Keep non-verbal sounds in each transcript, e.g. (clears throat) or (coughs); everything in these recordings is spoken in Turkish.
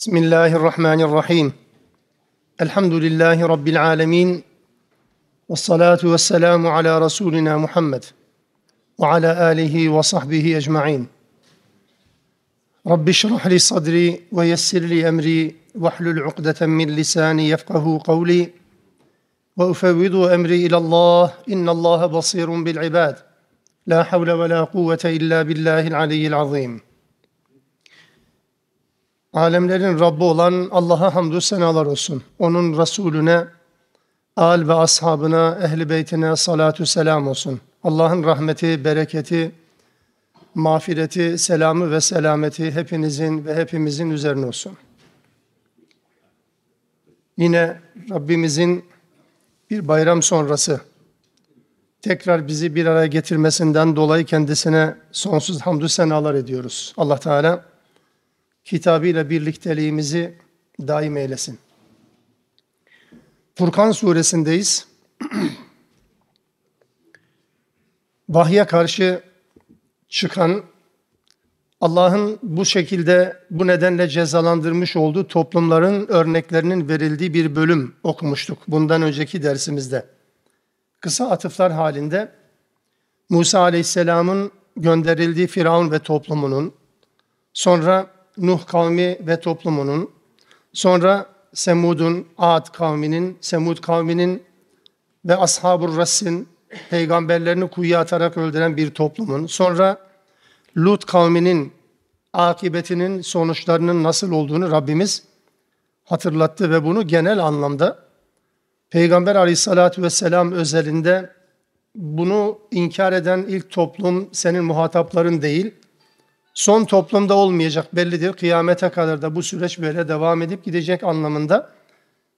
بسم الله الرحمن الرحيم الحمد لله رب العالمين والصلاه والسلام على رسولنا محمد وعلى اله وصحبه اجمعين رب اشرح لي صدري ويسر لي امري واحلل عقده من لساني يفقه قولي وافوض امري الى الله ان الله بصير بالعباد لا حول ولا قوه الا بالله العلي العظيم Alemlerin Rabbi olan Allah'a hamdü senalar olsun. Onun Resulüne, al ve ashabına, ehli beytine salatü selam olsun. Allah'ın rahmeti, bereketi, mağfireti, selamı ve selameti hepinizin ve hepimizin üzerine olsun. Yine Rabbimizin bir bayram sonrası tekrar bizi bir araya getirmesinden dolayı kendisine sonsuz hamdü senalar ediyoruz. Allah Teala kitabıyla birlikteliğimizi daim eylesin. Furkan suresindeyiz. (clears throat) Vahye karşı çıkan Allah'ın bu şekilde bu nedenle cezalandırmış olduğu toplumların örneklerinin verildiği bir bölüm okumuştuk bundan önceki dersimizde. Kısa atıflar halinde Musa Aleyhisselam'ın gönderildiği Firavun ve toplumunun sonra Nuh kavmi ve toplumunun, sonra Semud'un, Ad kavminin, Semud kavminin ve Ashabur ı Ras'in peygamberlerini kuyuya atarak öldüren bir toplumun, sonra Lut kavminin akibetinin sonuçlarının nasıl olduğunu Rabbimiz hatırlattı ve bunu genel anlamda Peygamber aleyhissalatü vesselam özelinde bunu inkar eden ilk toplum senin muhatapların değil, son toplumda olmayacak bellidir. Kıyamete kadar da bu süreç böyle devam edip gidecek anlamında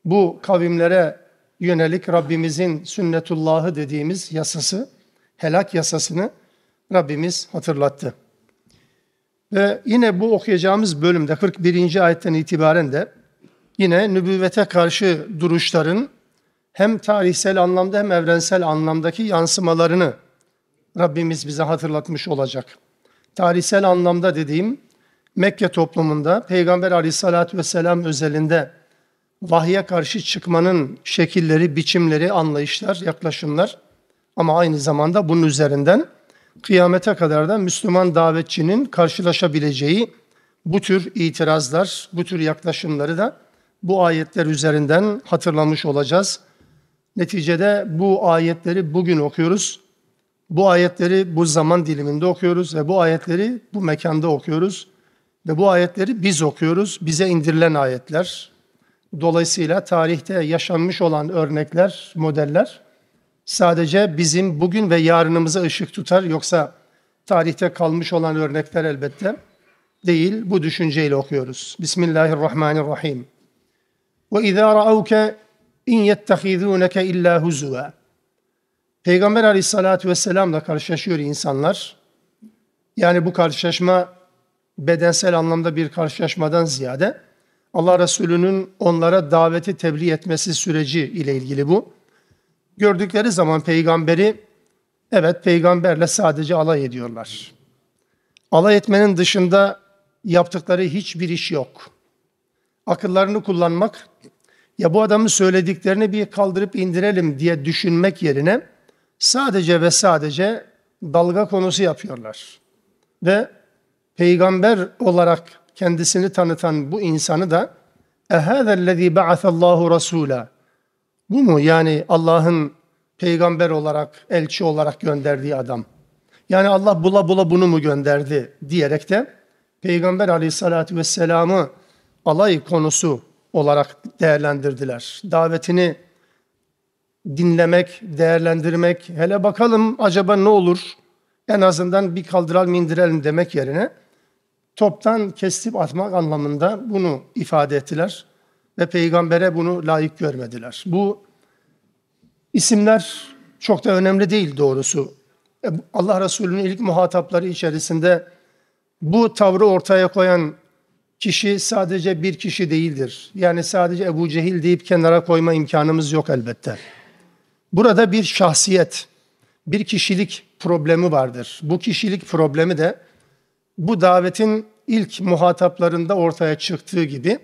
bu kavimlere yönelik Rabbimizin sünnetullahı dediğimiz yasası, helak yasasını Rabbimiz hatırlattı. Ve yine bu okuyacağımız bölümde 41. ayetten itibaren de yine nübüvvete karşı duruşların hem tarihsel anlamda hem evrensel anlamdaki yansımalarını Rabbimiz bize hatırlatmış olacak tarihsel anlamda dediğim Mekke toplumunda Peygamber aleyhissalatü vesselam özelinde vahye karşı çıkmanın şekilleri, biçimleri, anlayışlar, yaklaşımlar ama aynı zamanda bunun üzerinden kıyamete kadar da Müslüman davetçinin karşılaşabileceği bu tür itirazlar, bu tür yaklaşımları da bu ayetler üzerinden hatırlamış olacağız. Neticede bu ayetleri bugün okuyoruz. Bu ayetleri bu zaman diliminde okuyoruz ve bu ayetleri bu mekanda okuyoruz. Ve bu ayetleri biz okuyoruz, bize indirilen ayetler. Dolayısıyla tarihte yaşanmış olan örnekler, modeller sadece bizim bugün ve yarınımıza ışık tutar. Yoksa tarihte kalmış olan örnekler elbette değil. Bu düşünceyle okuyoruz. Bismillahirrahmanirrahim. Ve izâ ra'avke in yettehidûneke illâ huzûvâ. Peygamber aleyhissalatü vesselamla karşılaşıyor insanlar. Yani bu karşılaşma bedensel anlamda bir karşılaşmadan ziyade Allah Resulü'nün onlara daveti tebliğ etmesi süreci ile ilgili bu. Gördükleri zaman peygamberi, evet peygamberle sadece alay ediyorlar. Alay etmenin dışında yaptıkları hiçbir iş yok. Akıllarını kullanmak, ya bu adamın söylediklerini bir kaldırıp indirelim diye düşünmek yerine sadece ve sadece dalga konusu yapıyorlar. Ve peygamber olarak kendisini tanıtan bu insanı da اَهَذَا الَّذ۪ي بَعَثَ اللّٰهُ رَسُولًا Bu mu? Yani Allah'ın peygamber olarak, elçi olarak gönderdiği adam. Yani Allah bula bula bunu mu gönderdi diyerek de Peygamber aleyhissalatü vesselam'ı alay konusu olarak değerlendirdiler. Davetini dinlemek, değerlendirmek, hele bakalım acaba ne olur? En azından bir kaldıralım indirelim demek yerine toptan kesip atmak anlamında bunu ifade ettiler ve peygambere bunu layık görmediler. Bu isimler çok da önemli değil doğrusu. E, Allah Resulü'nün ilk muhatapları içerisinde bu tavrı ortaya koyan kişi sadece bir kişi değildir. Yani sadece Ebu Cehil deyip kenara koyma imkanımız yok elbette. Burada bir şahsiyet, bir kişilik problemi vardır. Bu kişilik problemi de bu davetin ilk muhataplarında ortaya çıktığı gibi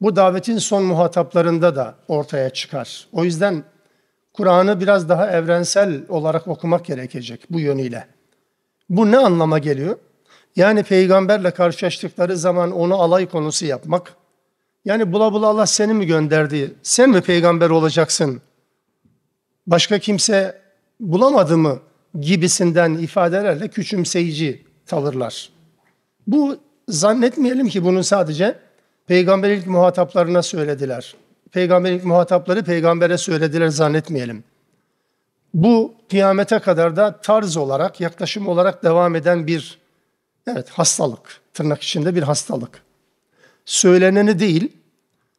bu davetin son muhataplarında da ortaya çıkar. O yüzden Kur'an'ı biraz daha evrensel olarak okumak gerekecek bu yönüyle. Bu ne anlama geliyor? Yani peygamberle karşılaştıkları zaman onu alay konusu yapmak. Yani bula bula Allah seni mi gönderdi? Sen mi peygamber olacaksın? başka kimse bulamadı mı gibisinden ifadelerle küçümseyici tavırlar. Bu zannetmeyelim ki bunun sadece peygamberlik muhataplarına söylediler. Peygamberlik muhatapları peygambere söylediler zannetmeyelim. Bu kıyamete kadar da tarz olarak, yaklaşım olarak devam eden bir evet hastalık, tırnak içinde bir hastalık. Söyleneni değil,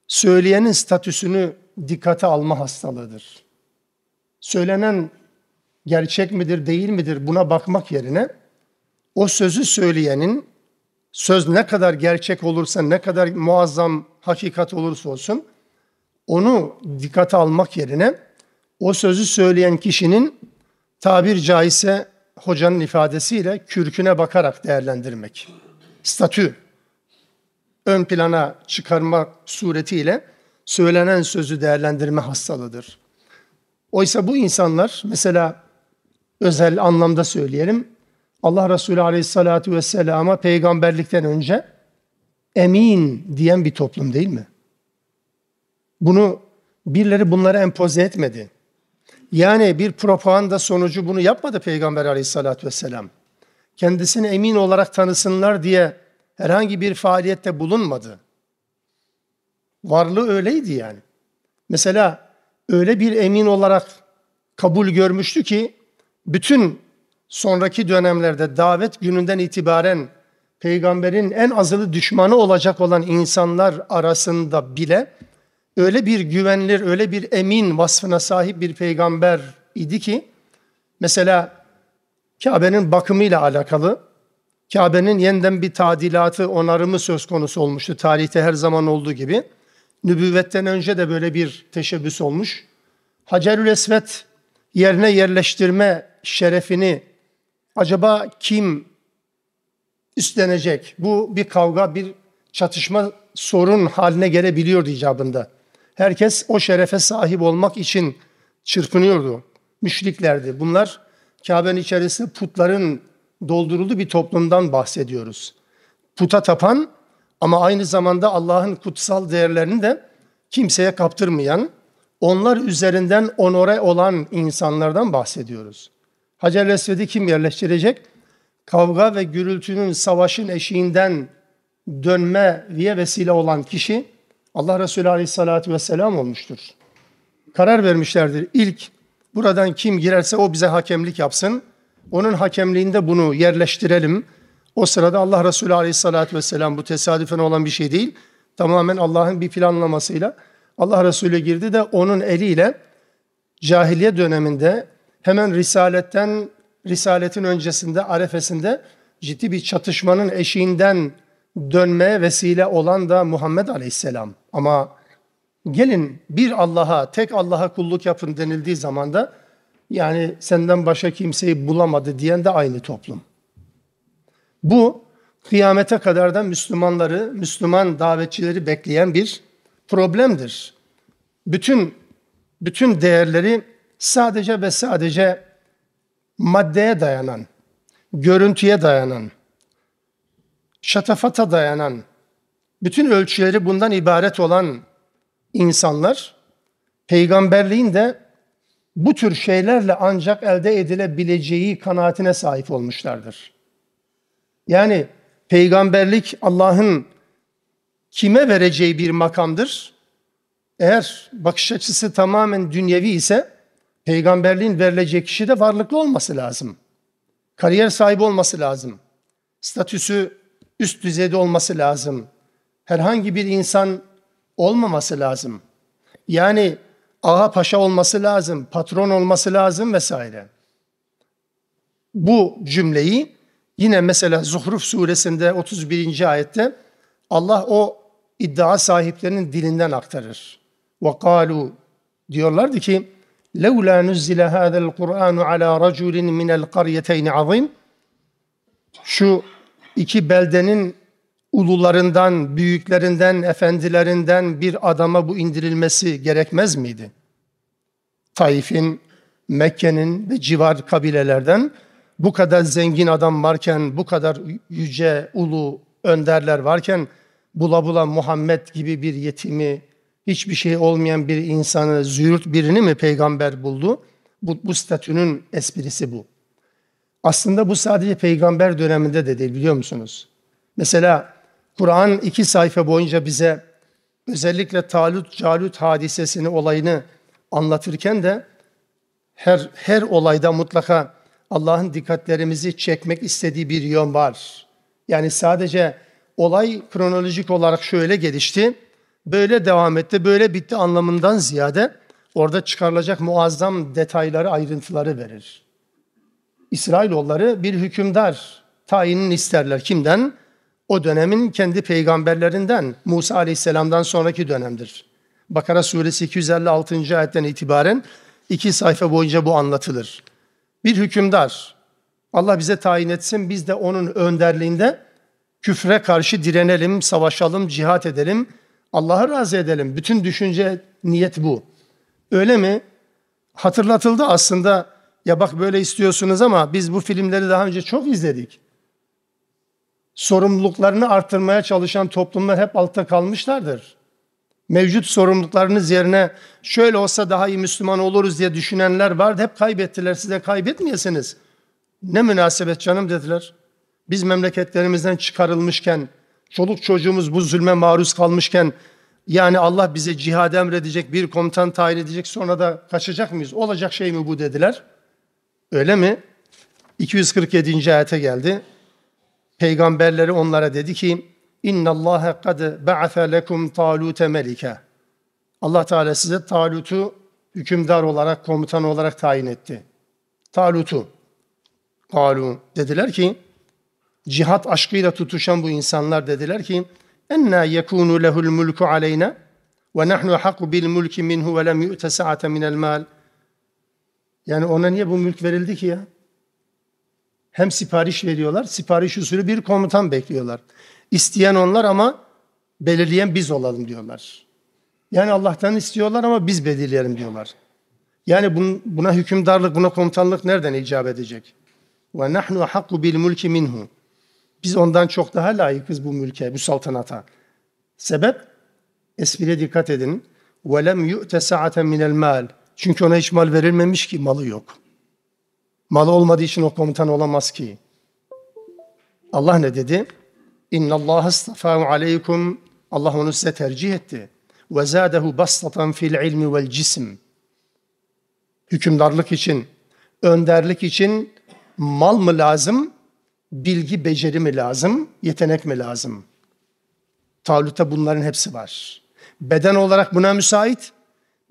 söyleyenin statüsünü dikkate alma hastalığıdır söylenen gerçek midir değil midir buna bakmak yerine o sözü söyleyenin söz ne kadar gerçek olursa ne kadar muazzam hakikat olursa olsun onu dikkate almak yerine o sözü söyleyen kişinin tabir caizse hocanın ifadesiyle kürküne bakarak değerlendirmek. Statü ön plana çıkarmak suretiyle söylenen sözü değerlendirme hastalığıdır. Oysa bu insanlar mesela özel anlamda söyleyelim. Allah Resulü Aleyhisselatü Vesselam'a peygamberlikten önce emin diyen bir toplum değil mi? Bunu birileri bunlara empoze etmedi. Yani bir propaganda sonucu bunu yapmadı Peygamber Aleyhisselatü Vesselam. Kendisini emin olarak tanısınlar diye herhangi bir faaliyette bulunmadı. Varlığı öyleydi yani. Mesela öyle bir emin olarak kabul görmüştü ki bütün sonraki dönemlerde davet gününden itibaren peygamberin en azılı düşmanı olacak olan insanlar arasında bile öyle bir güvenilir, öyle bir emin vasfına sahip bir peygamber idi ki mesela Kabe'nin bakımıyla alakalı Kabe'nin yeniden bir tadilatı, onarımı söz konusu olmuştu tarihte her zaman olduğu gibi nübüvvetten önce de böyle bir teşebbüs olmuş. Hacerül Esvet yerine yerleştirme şerefini acaba kim üstlenecek? Bu bir kavga, bir çatışma sorun haline gelebiliyor icabında. Herkes o şerefe sahip olmak için çırpınıyordu. Müşriklerdi. Bunlar Kabe'nin içerisinde putların doldurulduğu bir toplumdan bahsediyoruz. Puta tapan ama aynı zamanda Allah'ın kutsal değerlerini de kimseye kaptırmayan, onlar üzerinden onore olan insanlardan bahsediyoruz. Hacer Esved'i kim yerleştirecek? Kavga ve gürültünün, savaşın eşiğinden dönme diye vesile olan kişi Allah Resulü Aleyhisselatü Vesselam olmuştur. Karar vermişlerdir. İlk buradan kim girerse o bize hakemlik yapsın. Onun hakemliğinde bunu yerleştirelim.'' O sırada Allah Resulü Aleyhisselatü Vesselam bu tesadüfen olan bir şey değil. Tamamen Allah'ın bir planlamasıyla Allah Resulü girdi de onun eliyle cahiliye döneminde hemen risaletten, risaletin öncesinde, arefesinde ciddi bir çatışmanın eşiğinden dönmeye vesile olan da Muhammed Aleyhisselam. Ama gelin bir Allah'a, tek Allah'a kulluk yapın denildiği zaman da yani senden başka kimseyi bulamadı diyen de aynı toplum. Bu kıyamete kadar da Müslümanları, Müslüman davetçileri bekleyen bir problemdir. Bütün bütün değerleri sadece ve sadece maddeye dayanan, görüntüye dayanan, şatafata dayanan, bütün ölçüleri bundan ibaret olan insanlar, peygamberliğin de bu tür şeylerle ancak elde edilebileceği kanaatine sahip olmuşlardır. Yani peygamberlik Allah'ın kime vereceği bir makamdır. Eğer bakış açısı tamamen dünyevi ise peygamberliğin verileceği kişi de varlıklı olması lazım. Kariyer sahibi olması lazım. Statüsü üst düzeyde olması lazım. Herhangi bir insan olmaması lazım. Yani ağa paşa olması lazım, patron olması lazım vesaire. Bu cümleyi Yine mesela Zuhruf suresinde 31. ayette Allah o iddia sahiplerinin dilinden aktarır. وَقَالُوا diyorlardı ki لَوْلَا نُزِّلَ هَذَا الْقُرْآنُ عَلَى رَجُولٍ مِنَ الْقَرْيَتَيْنِ عَظِيمٍ Şu iki beldenin ulularından, büyüklerinden, efendilerinden bir adama bu indirilmesi gerekmez miydi? Taif'in, Mekke'nin ve civar kabilelerden bu kadar zengin adam varken, bu kadar yüce, ulu önderler varken bula bula Muhammed gibi bir yetimi, hiçbir şey olmayan bir insanı, züğürt birini mi peygamber buldu? Bu, bu statünün esprisi bu. Aslında bu sadece peygamber döneminde de değil biliyor musunuz? Mesela Kur'an iki sayfa boyunca bize özellikle Talut Calut hadisesini olayını anlatırken de her her olayda mutlaka Allah'ın dikkatlerimizi çekmek istediği bir yön var. Yani sadece olay kronolojik olarak şöyle gelişti, böyle devam etti, böyle bitti anlamından ziyade orada çıkarılacak muazzam detayları, ayrıntıları verir. İsrailoğulları bir hükümdar tayinini isterler. Kimden? O dönemin kendi peygamberlerinden, Musa Aleyhisselam'dan sonraki dönemdir. Bakara suresi 256. ayetten itibaren iki sayfa boyunca bu anlatılır bir hükümdar Allah bize tayin etsin biz de onun önderliğinde küfre karşı direnelim, savaşalım, cihat edelim, Allah'ı razı edelim. Bütün düşünce niyet bu. Öyle mi? Hatırlatıldı aslında ya bak böyle istiyorsunuz ama biz bu filmleri daha önce çok izledik. Sorumluluklarını arttırmaya çalışan toplumlar hep altta kalmışlardır mevcut sorumluluklarınız yerine şöyle olsa daha iyi Müslüman oluruz diye düşünenler vardı. Hep kaybettiler. Size de kaybetmeyesiniz. Ne münasebet canım dediler. Biz memleketlerimizden çıkarılmışken, çoluk çocuğumuz bu zulme maruz kalmışken yani Allah bize cihad emredecek, bir komutan tayin edecek sonra da kaçacak mıyız? Olacak şey mi bu dediler. Öyle mi? 247. ayete geldi. Peygamberleri onlara dedi ki اِنَّ اللّٰهَ قَدْ بَعَثَ لَكُمْ طَالُوتَ مَلِكَ Allah Teala size Talut'u hükümdar olarak, komutan olarak tayin etti. Talut'u. Kalu dediler ki, cihat aşkıyla tutuşan bu insanlar dediler ki, enna yekunu lehul mulku aleyna ve nahnu haku bil mulki minhu ve lem yu'te sa'ate minel mal. Yani ona niye bu mülk verildi ki ya? Hem sipariş veriyorlar, sipariş usulü bir komutan bekliyorlar. İsteyen onlar ama belirleyen biz olalım diyorlar. Yani Allah'tan istiyorlar ama biz belirleyelim diyorlar. Yani buna hükümdarlık, buna komutanlık nereden icap edecek? Ve nahnu hakku bil mulki minhu. Biz ondan çok daha layıkız bu mülke, bu saltanata. Sebep? Esprine dikkat edin. Ve lem yu'te sa'aten minel mal. Çünkü ona hiç mal verilmemiş ki, malı yok. Malı olmadığı için o komutan olamaz ki. Allah ne dedi? İnna Allah istafa'u aleykum. Allah onu size tercih etti. Ve zâdehu bastatan fil ilmi vel cisim. Hükümdarlık için, önderlik için mal mı lazım, bilgi, beceri mi lazım, yetenek mi lazım? Tağlutta bunların hepsi var. Beden olarak buna müsait,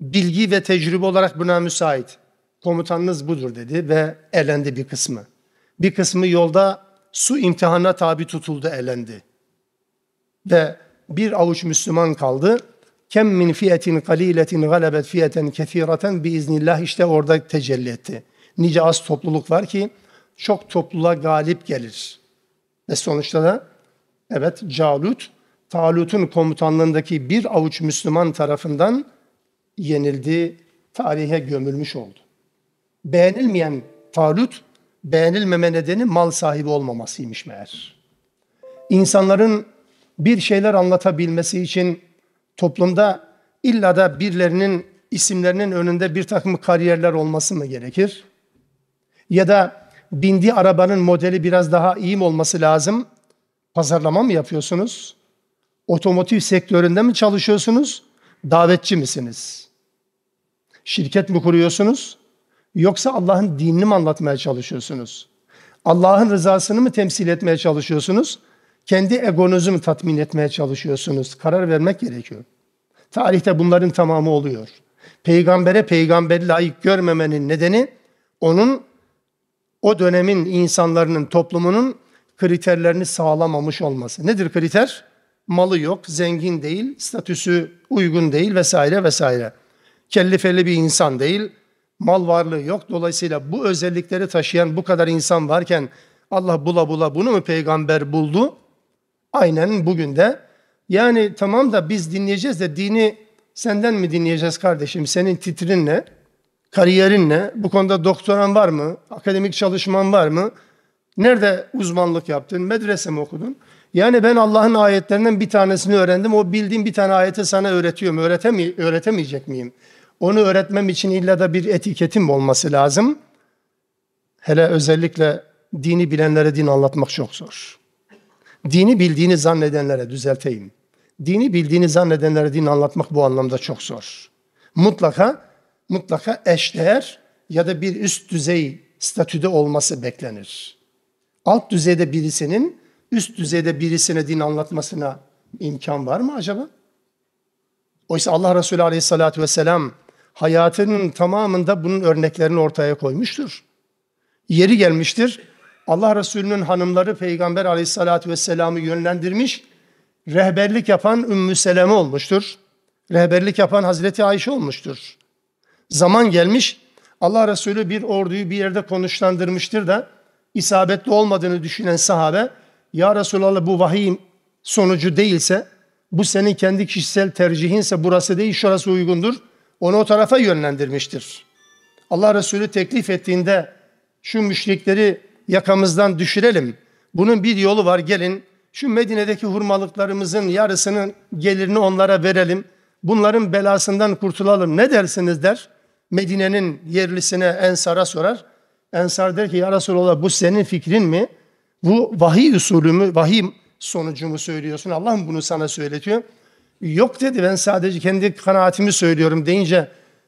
bilgi ve tecrübe olarak buna müsait. Komutanınız budur dedi ve elendi bir kısmı. Bir kısmı yolda su imtihanına tabi tutuldu, elendi. Ve bir avuç Müslüman kaldı. Kem min fiyetin kaliletin galebet fiyeten kefireten biiznillah işte orada tecelli etti. Nice az topluluk var ki çok topluluğa galip gelir. Ve sonuçta da evet Calut, Talut'un komutanlığındaki bir avuç Müslüman tarafından yenildi, tarihe gömülmüş oldu. Beğenilmeyen Talut beğenilmeme nedeni mal sahibi olmamasıymış meğer. İnsanların bir şeyler anlatabilmesi için toplumda illa da birilerinin isimlerinin önünde bir takım kariyerler olması mı gerekir? Ya da bindiği arabanın modeli biraz daha iyi mi olması lazım? Pazarlama mı yapıyorsunuz? Otomotiv sektöründe mi çalışıyorsunuz? Davetçi misiniz? Şirket mi kuruyorsunuz? Yoksa Allah'ın dinini mi anlatmaya çalışıyorsunuz? Allah'ın rızasını mı temsil etmeye çalışıyorsunuz? Kendi egonuzu mu tatmin etmeye çalışıyorsunuz? Karar vermek gerekiyor. Tarihte bunların tamamı oluyor. Peygambere peygamber layık görmemenin nedeni onun o dönemin insanların, toplumunun kriterlerini sağlamamış olması. Nedir kriter? Malı yok, zengin değil, statüsü uygun değil vesaire vesaire. Kellifeli bir insan değil, mal varlığı yok. Dolayısıyla bu özellikleri taşıyan bu kadar insan varken Allah bula bula bunu mu peygamber buldu? Aynen bugün de. Yani tamam da biz dinleyeceğiz de dini senden mi dinleyeceğiz kardeşim? Senin titrin ne? Kariyerin ne? Bu konuda doktoran var mı? Akademik çalışman var mı? Nerede uzmanlık yaptın? Medrese mi okudun? Yani ben Allah'ın ayetlerinden bir tanesini öğrendim. O bildiğim bir tane ayeti sana öğretiyorum. Öğretemi öğretemeyecek miyim? Onu öğretmem için illa da bir etiketim olması lazım. Hele özellikle dini bilenlere din anlatmak çok zor. Dini bildiğini zannedenlere düzelteyim. Dini bildiğini zannedenlere din anlatmak bu anlamda çok zor. Mutlaka mutlaka eşdeğer ya da bir üst düzey statüde olması beklenir. Alt düzeyde birisinin üst düzeyde birisine din anlatmasına imkan var mı acaba? Oysa Allah Resulü Aleyhisselatü Vesselam hayatının tamamında bunun örneklerini ortaya koymuştur. Yeri gelmiştir. Allah Resulü'nün hanımları Peygamber Aleyhisselatü vesselam'ı yönlendirmiş, rehberlik yapan Ümmü Seleme olmuştur. Rehberlik yapan Hazreti Ayşe olmuştur. Zaman gelmiş, Allah Resulü bir orduyu bir yerde konuşlandırmıştır da isabetli olmadığını düşünen sahabe, Ya Resulallah bu vahiy sonucu değilse, bu senin kendi kişisel tercihinse burası değil, şurası uygundur.'' onu o tarafa yönlendirmiştir. Allah Resulü teklif ettiğinde şu müşrikleri yakamızdan düşürelim. Bunun bir yolu var gelin şu Medine'deki hurmalıklarımızın yarısının gelirini onlara verelim. Bunların belasından kurtulalım ne dersiniz der. Medine'nin yerlisine Ensar'a sorar. Ensar der ki ya Resulallah bu senin fikrin mi? Bu vahiy usulü mü, vahiy sonucu mu söylüyorsun? Allah mı bunu sana söyletiyor? Yok dedi ben sadece kendi kanaatimi söylüyorum deyince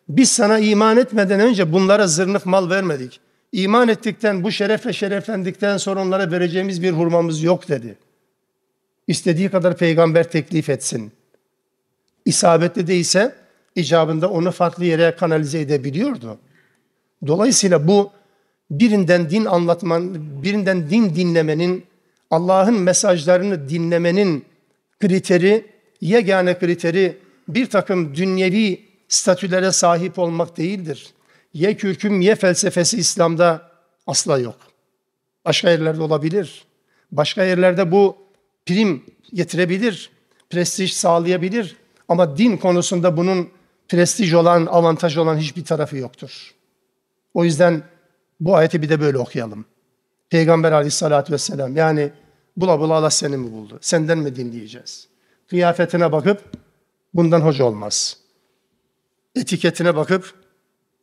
biz sana iman etmeden önce bunlara zırnıf mal vermedik. İman ettikten bu şerefle şereflendikten sonra onlara vereceğimiz bir hurmamız yok dedi. İstediği kadar peygamber teklif etsin. İsabetli değilse icabında onu farklı yere kanalize edebiliyordu. Dolayısıyla bu birinden din anlatman, birinden din dinlemenin, Allah'ın mesajlarını dinlemenin kriteri yegane kriteri bir takım dünyevi statülere sahip olmak değildir. Ye kürküm ye felsefesi İslam'da asla yok. Başka yerlerde olabilir. Başka yerlerde bu prim getirebilir, prestij sağlayabilir. Ama din konusunda bunun prestij olan, avantaj olan hiçbir tarafı yoktur. O yüzden bu ayeti bir de böyle okuyalım. Peygamber aleyhissalatü vesselam yani bula bula Allah seni mi buldu? Senden mi dinleyeceğiz? kıyafetine bakıp bundan hoca olmaz. Etiketine bakıp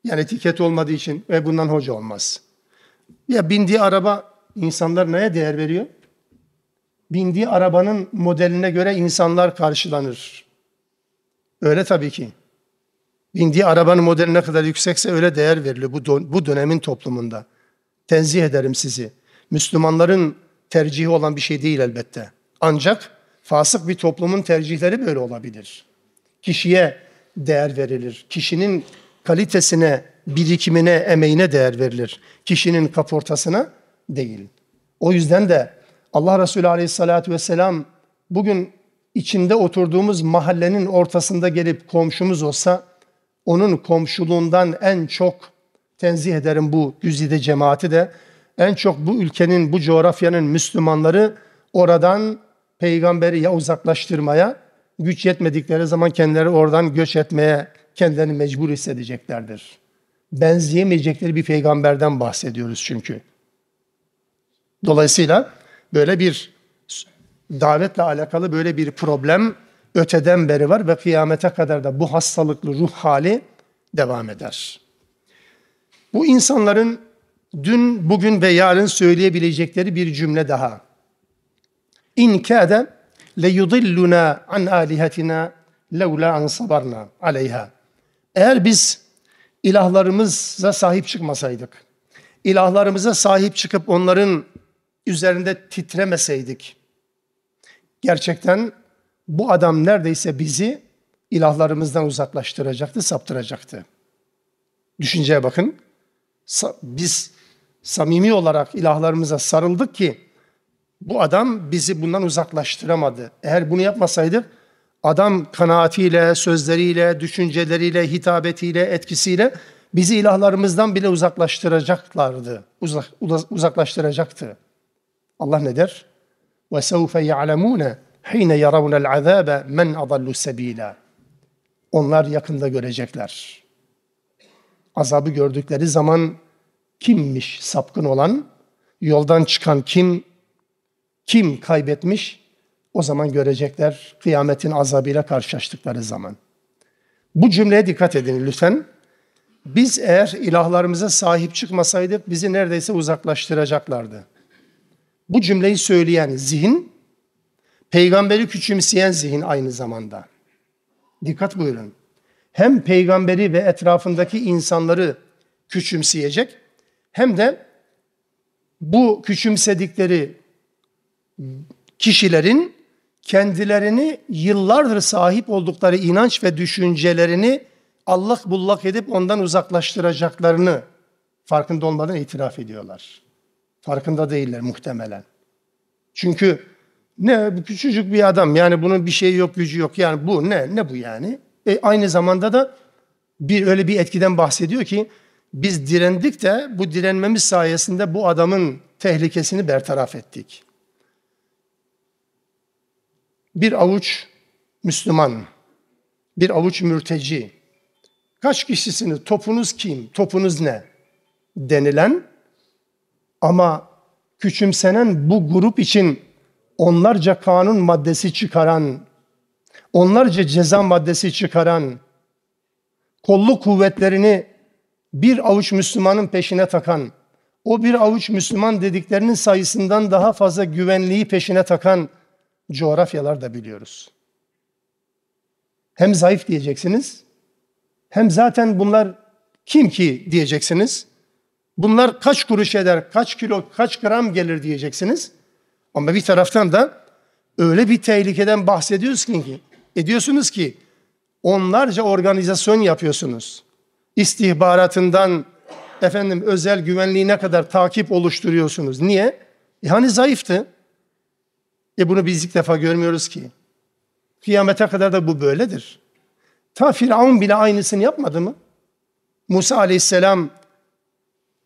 yani etiket olmadığı için ve bundan hoca olmaz. Ya bindiği araba insanlar neye değer veriyor? Bindiği arabanın modeline göre insanlar karşılanır. Öyle tabii ki. Bindiği arabanın modeline kadar yüksekse öyle değer veriliyor bu, bu dönemin toplumunda. Tenzih ederim sizi. Müslümanların tercihi olan bir şey değil elbette. Ancak Fasık bir toplumun tercihleri böyle olabilir. Kişiye değer verilir. Kişinin kalitesine, birikimine, emeğine değer verilir. Kişinin kaportasına değil. O yüzden de Allah Resulü Aleyhisselatü Vesselam bugün içinde oturduğumuz mahallenin ortasında gelip komşumuz olsa onun komşuluğundan en çok tenzih ederim bu güzide cemaati de en çok bu ülkenin, bu coğrafyanın Müslümanları oradan peygamberi ya uzaklaştırmaya, güç yetmedikleri zaman kendileri oradan göç etmeye kendilerini mecbur hissedeceklerdir. Benzeyemeyecekleri bir peygamberden bahsediyoruz çünkü. Dolayısıyla böyle bir davetle alakalı böyle bir problem öteden beri var ve kıyamete kadar da bu hastalıklı ruh hali devam eder. Bu insanların dün, bugün ve yarın söyleyebilecekleri bir cümle daha. İn kâde le yudilluna an alihatina levla an sabarna aleyha. Eğer biz ilahlarımıza sahip çıkmasaydık, ilahlarımıza sahip çıkıp onların üzerinde titremeseydik, gerçekten bu adam neredeyse bizi ilahlarımızdan uzaklaştıracaktı, saptıracaktı. Düşünceye bakın. Biz samimi olarak ilahlarımıza sarıldık ki bu adam bizi bundan uzaklaştıramadı. Eğer bunu yapmasaydık adam kanaatiyle, sözleriyle, düşünceleriyle, hitabetiyle, etkisiyle bizi ilahlarımızdan bile uzaklaştıracaklardı. Uzak, uzaklaştıracaktı. Allah ne der? وَسَوْفَ يَعْلَمُونَ حِينَ يَرَوْنَ الْعَذَابَ مَنْ أَضَلُّ سَب۪يلًا Onlar yakında görecekler. Azabı gördükleri zaman kimmiş sapkın olan, yoldan çıkan kim, kim kaybetmiş? O zaman görecekler kıyametin azabıyla karşılaştıkları zaman. Bu cümleye dikkat edin lütfen. Biz eğer ilahlarımıza sahip çıkmasaydık bizi neredeyse uzaklaştıracaklardı. Bu cümleyi söyleyen zihin, peygamberi küçümseyen zihin aynı zamanda. Dikkat buyurun. Hem peygamberi ve etrafındaki insanları küçümseyecek hem de bu küçümsedikleri kişilerin kendilerini yıllardır sahip oldukları inanç ve düşüncelerini allak bullak edip ondan uzaklaştıracaklarını farkında olmadan itiraf ediyorlar. Farkında değiller muhtemelen. Çünkü ne bu küçücük bir adam yani bunun bir şeyi yok gücü yok yani bu ne ne bu yani? E, aynı zamanda da bir öyle bir etkiden bahsediyor ki biz direndik de bu direnmemiz sayesinde bu adamın tehlikesini bertaraf ettik bir avuç Müslüman, bir avuç mürteci, kaç kişisini, topunuz kim, topunuz ne denilen ama küçümsenen bu grup için onlarca kanun maddesi çıkaran, onlarca ceza maddesi çıkaran, kollu kuvvetlerini bir avuç Müslümanın peşine takan, o bir avuç Müslüman dediklerinin sayısından daha fazla güvenliği peşine takan coğrafyalar da biliyoruz. Hem zayıf diyeceksiniz, hem zaten bunlar kim ki diyeceksiniz. Bunlar kaç kuruş eder, kaç kilo, kaç gram gelir diyeceksiniz. Ama bir taraftan da öyle bir tehlikeden bahsediyoruz ki, ediyorsunuz ki onlarca organizasyon yapıyorsunuz. İstihbaratından efendim özel güvenliğine kadar takip oluşturuyorsunuz. Niye? E hani zayıftı. E bunu biz ilk defa görmüyoruz ki. Kıyamete kadar da bu böyledir. Ta Firavun bile aynısını yapmadı mı? Musa aleyhisselam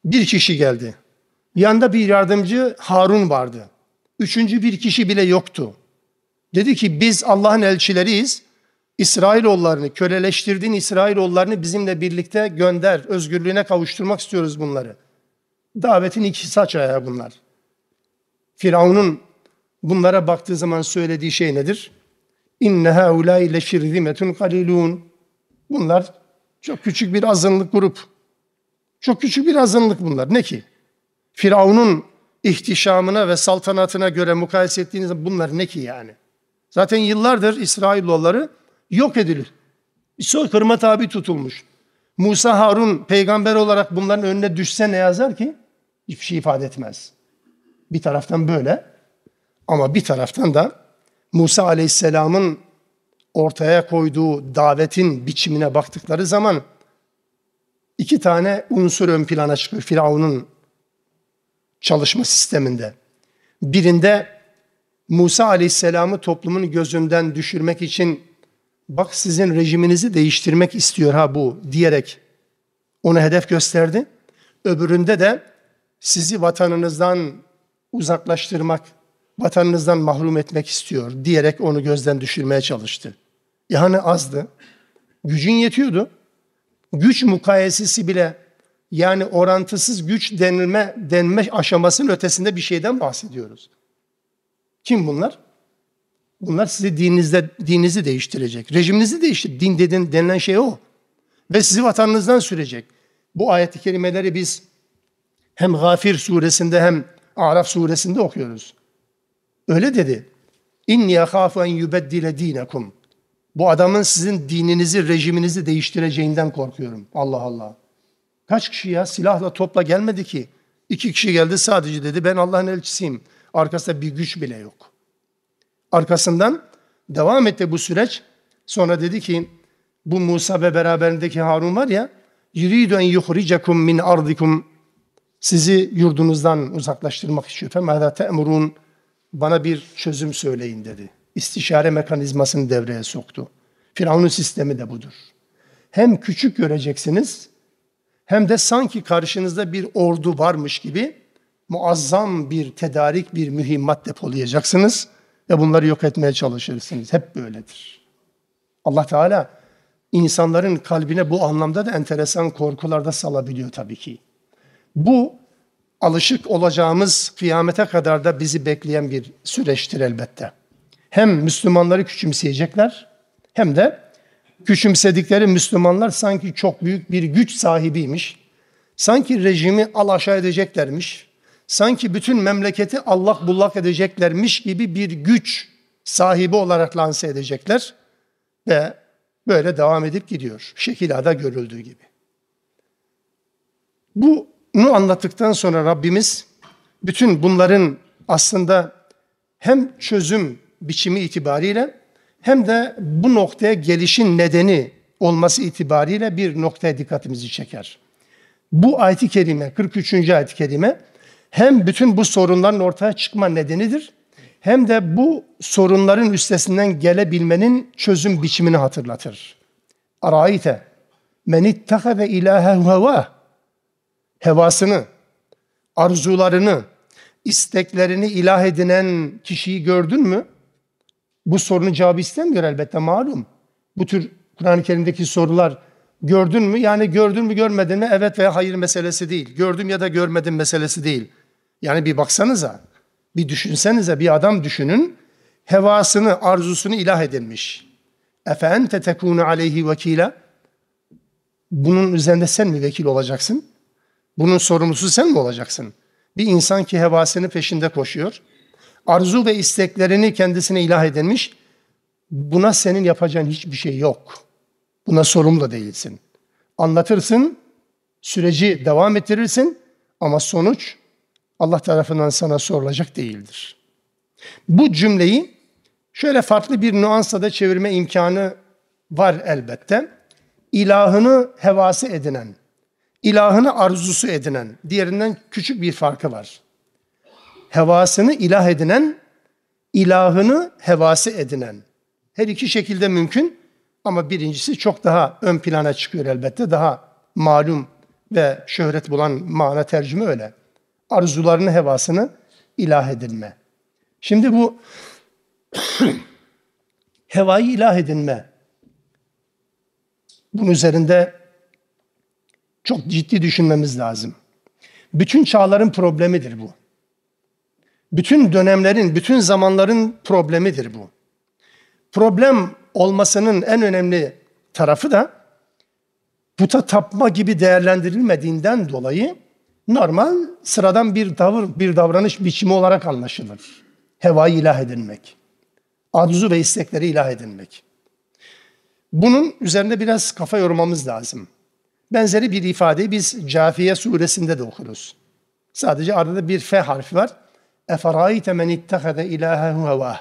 bir kişi geldi. Yanında bir yardımcı Harun vardı. Üçüncü bir kişi bile yoktu. Dedi ki biz Allah'ın elçileriyiz. İsrailoğullarını, köleleştirdiğin İsrailoğullarını bizimle birlikte gönder. Özgürlüğüne kavuşturmak istiyoruz bunları. Davetin iki saç ayağı bunlar. Firavun'un bunlara baktığı zaman söylediği şey nedir? İnne haulâi leşirzimetun kalilûn. Bunlar çok küçük bir azınlık grup. Çok küçük bir azınlık bunlar. Ne ki? Firavun'un ihtişamına ve saltanatına göre mukayese ettiğiniz zaman bunlar ne ki yani? Zaten yıllardır İsrailoğulları yok edilir. Soykırıma tabi tutulmuş. Musa Harun peygamber olarak bunların önüne düşse ne yazar ki? Hiçbir şey ifade etmez. Bir taraftan böyle, ama bir taraftan da Musa Aleyhisselam'ın ortaya koyduğu davetin biçimine baktıkları zaman iki tane unsur ön plana çıkıyor Firavun'un çalışma sisteminde. Birinde Musa Aleyhisselam'ı toplumun gözünden düşürmek için bak sizin rejiminizi değiştirmek istiyor ha bu diyerek ona hedef gösterdi. Öbüründe de sizi vatanınızdan uzaklaştırmak, vatanınızdan mahrum etmek istiyor diyerek onu gözden düşürmeye çalıştı. Yani azdı. Gücün yetiyordu. Güç mukayesesi bile yani orantısız güç denilme, denme aşamasının ötesinde bir şeyden bahsediyoruz. Kim bunlar? Bunlar sizi dininizde, dininizi değiştirecek. Rejiminizi değiştirecek. Din dedin, denilen şey o. Ve sizi vatanınızdan sürecek. Bu ayet-i kerimeleri biz hem Gafir suresinde hem Araf suresinde okuyoruz. Öyle dedi. İnni akhafu en yubeddile dinakum. Bu adamın sizin dininizi, rejiminizi değiştireceğinden korkuyorum. Allah Allah. Kaç kişi ya silahla topla gelmedi ki. İki kişi geldi sadece dedi ben Allah'ın elçisiyim. Arkasında bir güç bile yok. Arkasından devam etti bu süreç. Sonra dedi ki bu Musa ve beraberindeki Harun var ya yuridu en yuhricakum min ardikum sizi yurdunuzdan uzaklaştırmak istiyor. Femâdâ te'murûn bana bir çözüm söyleyin dedi. İstişare mekanizmasını devreye soktu. Firavun'un sistemi de budur. Hem küçük göreceksiniz hem de sanki karşınızda bir ordu varmış gibi muazzam bir tedarik, bir mühimmat depolayacaksınız ve bunları yok etmeye çalışırsınız. Hep böyledir. Allah Teala insanların kalbine bu anlamda da enteresan korkularda salabiliyor tabii ki. Bu alışık olacağımız kıyamete kadar da bizi bekleyen bir süreçtir elbette. Hem Müslümanları küçümseyecekler hem de küçümsedikleri Müslümanlar sanki çok büyük bir güç sahibiymiş. Sanki rejimi alaşağı edeceklermiş. Sanki bütün memleketi Allah bullak edeceklermiş gibi bir güç sahibi olarak lanse edecekler. Ve böyle devam edip gidiyor. Şekilada görüldüğü gibi. Bu bunu anlattıktan sonra Rabbimiz bütün bunların aslında hem çözüm biçimi itibariyle hem de bu noktaya gelişin nedeni olması itibariyle bir noktaya dikkatimizi çeker. Bu ayet-i kerime, 43. ayet-i kerime hem bütün bu sorunların ortaya çıkma nedenidir hem de bu sorunların üstesinden gelebilmenin çözüm biçimini hatırlatır. Araite men ittehade ilahe hevâh hevasını, arzularını, isteklerini ilah edinen kişiyi gördün mü? Bu sorunun cevabı istemiyor elbette malum. Bu tür Kur'an-ı Kerim'deki sorular gördün mü? Yani gördün mü görmedin mi? Evet veya hayır meselesi değil. Gördüm ya da görmedim meselesi değil. Yani bir baksanıza, bir düşünsenize, bir adam düşünün. Hevasını, arzusunu ilah edilmiş. Efe ente tekunu aleyhi vekîle. Bunun üzerinde sen mi vekil olacaksın? Bunun sorumlusu sen mi olacaksın? Bir insan ki hevasını peşinde koşuyor, arzu ve isteklerini kendisine ilah edinmiş, buna senin yapacağın hiçbir şey yok. Buna sorumlu değilsin. Anlatırsın, süreci devam ettirirsin ama sonuç Allah tarafından sana sorulacak değildir. Bu cümleyi şöyle farklı bir nüansla da çevirme imkanı var elbette. İlahını hevası edinen, ilahını arzusu edinen, diğerinden küçük bir farkı var. Hevasını ilah edinen, ilahını hevası edinen. Her iki şekilde mümkün ama birincisi çok daha ön plana çıkıyor elbette. Daha malum ve şöhret bulan mana tercüme öyle. Arzularını, hevasını ilah edinme. Şimdi bu (coughs) hevayı ilah edinme. Bunun üzerinde çok ciddi düşünmemiz lazım. Bütün çağların problemidir bu. Bütün dönemlerin, bütün zamanların problemidir bu. Problem olmasının en önemli tarafı da puta tapma gibi değerlendirilmediğinden dolayı normal, sıradan bir tavır, bir davranış biçimi olarak anlaşılır. Hevayı ilah edinmek. Arzu ve istekleri ilah edinmek. Bunun üzerine biraz kafa yormamız lazım. Benzeri bir ifadeyi biz Cafiye suresinde de okuruz. Sadece arada bir F harfi var. اَفَرَائِتَ مَنْ اِتَّخَذَ اِلَٰهَهُ هَوَاهُ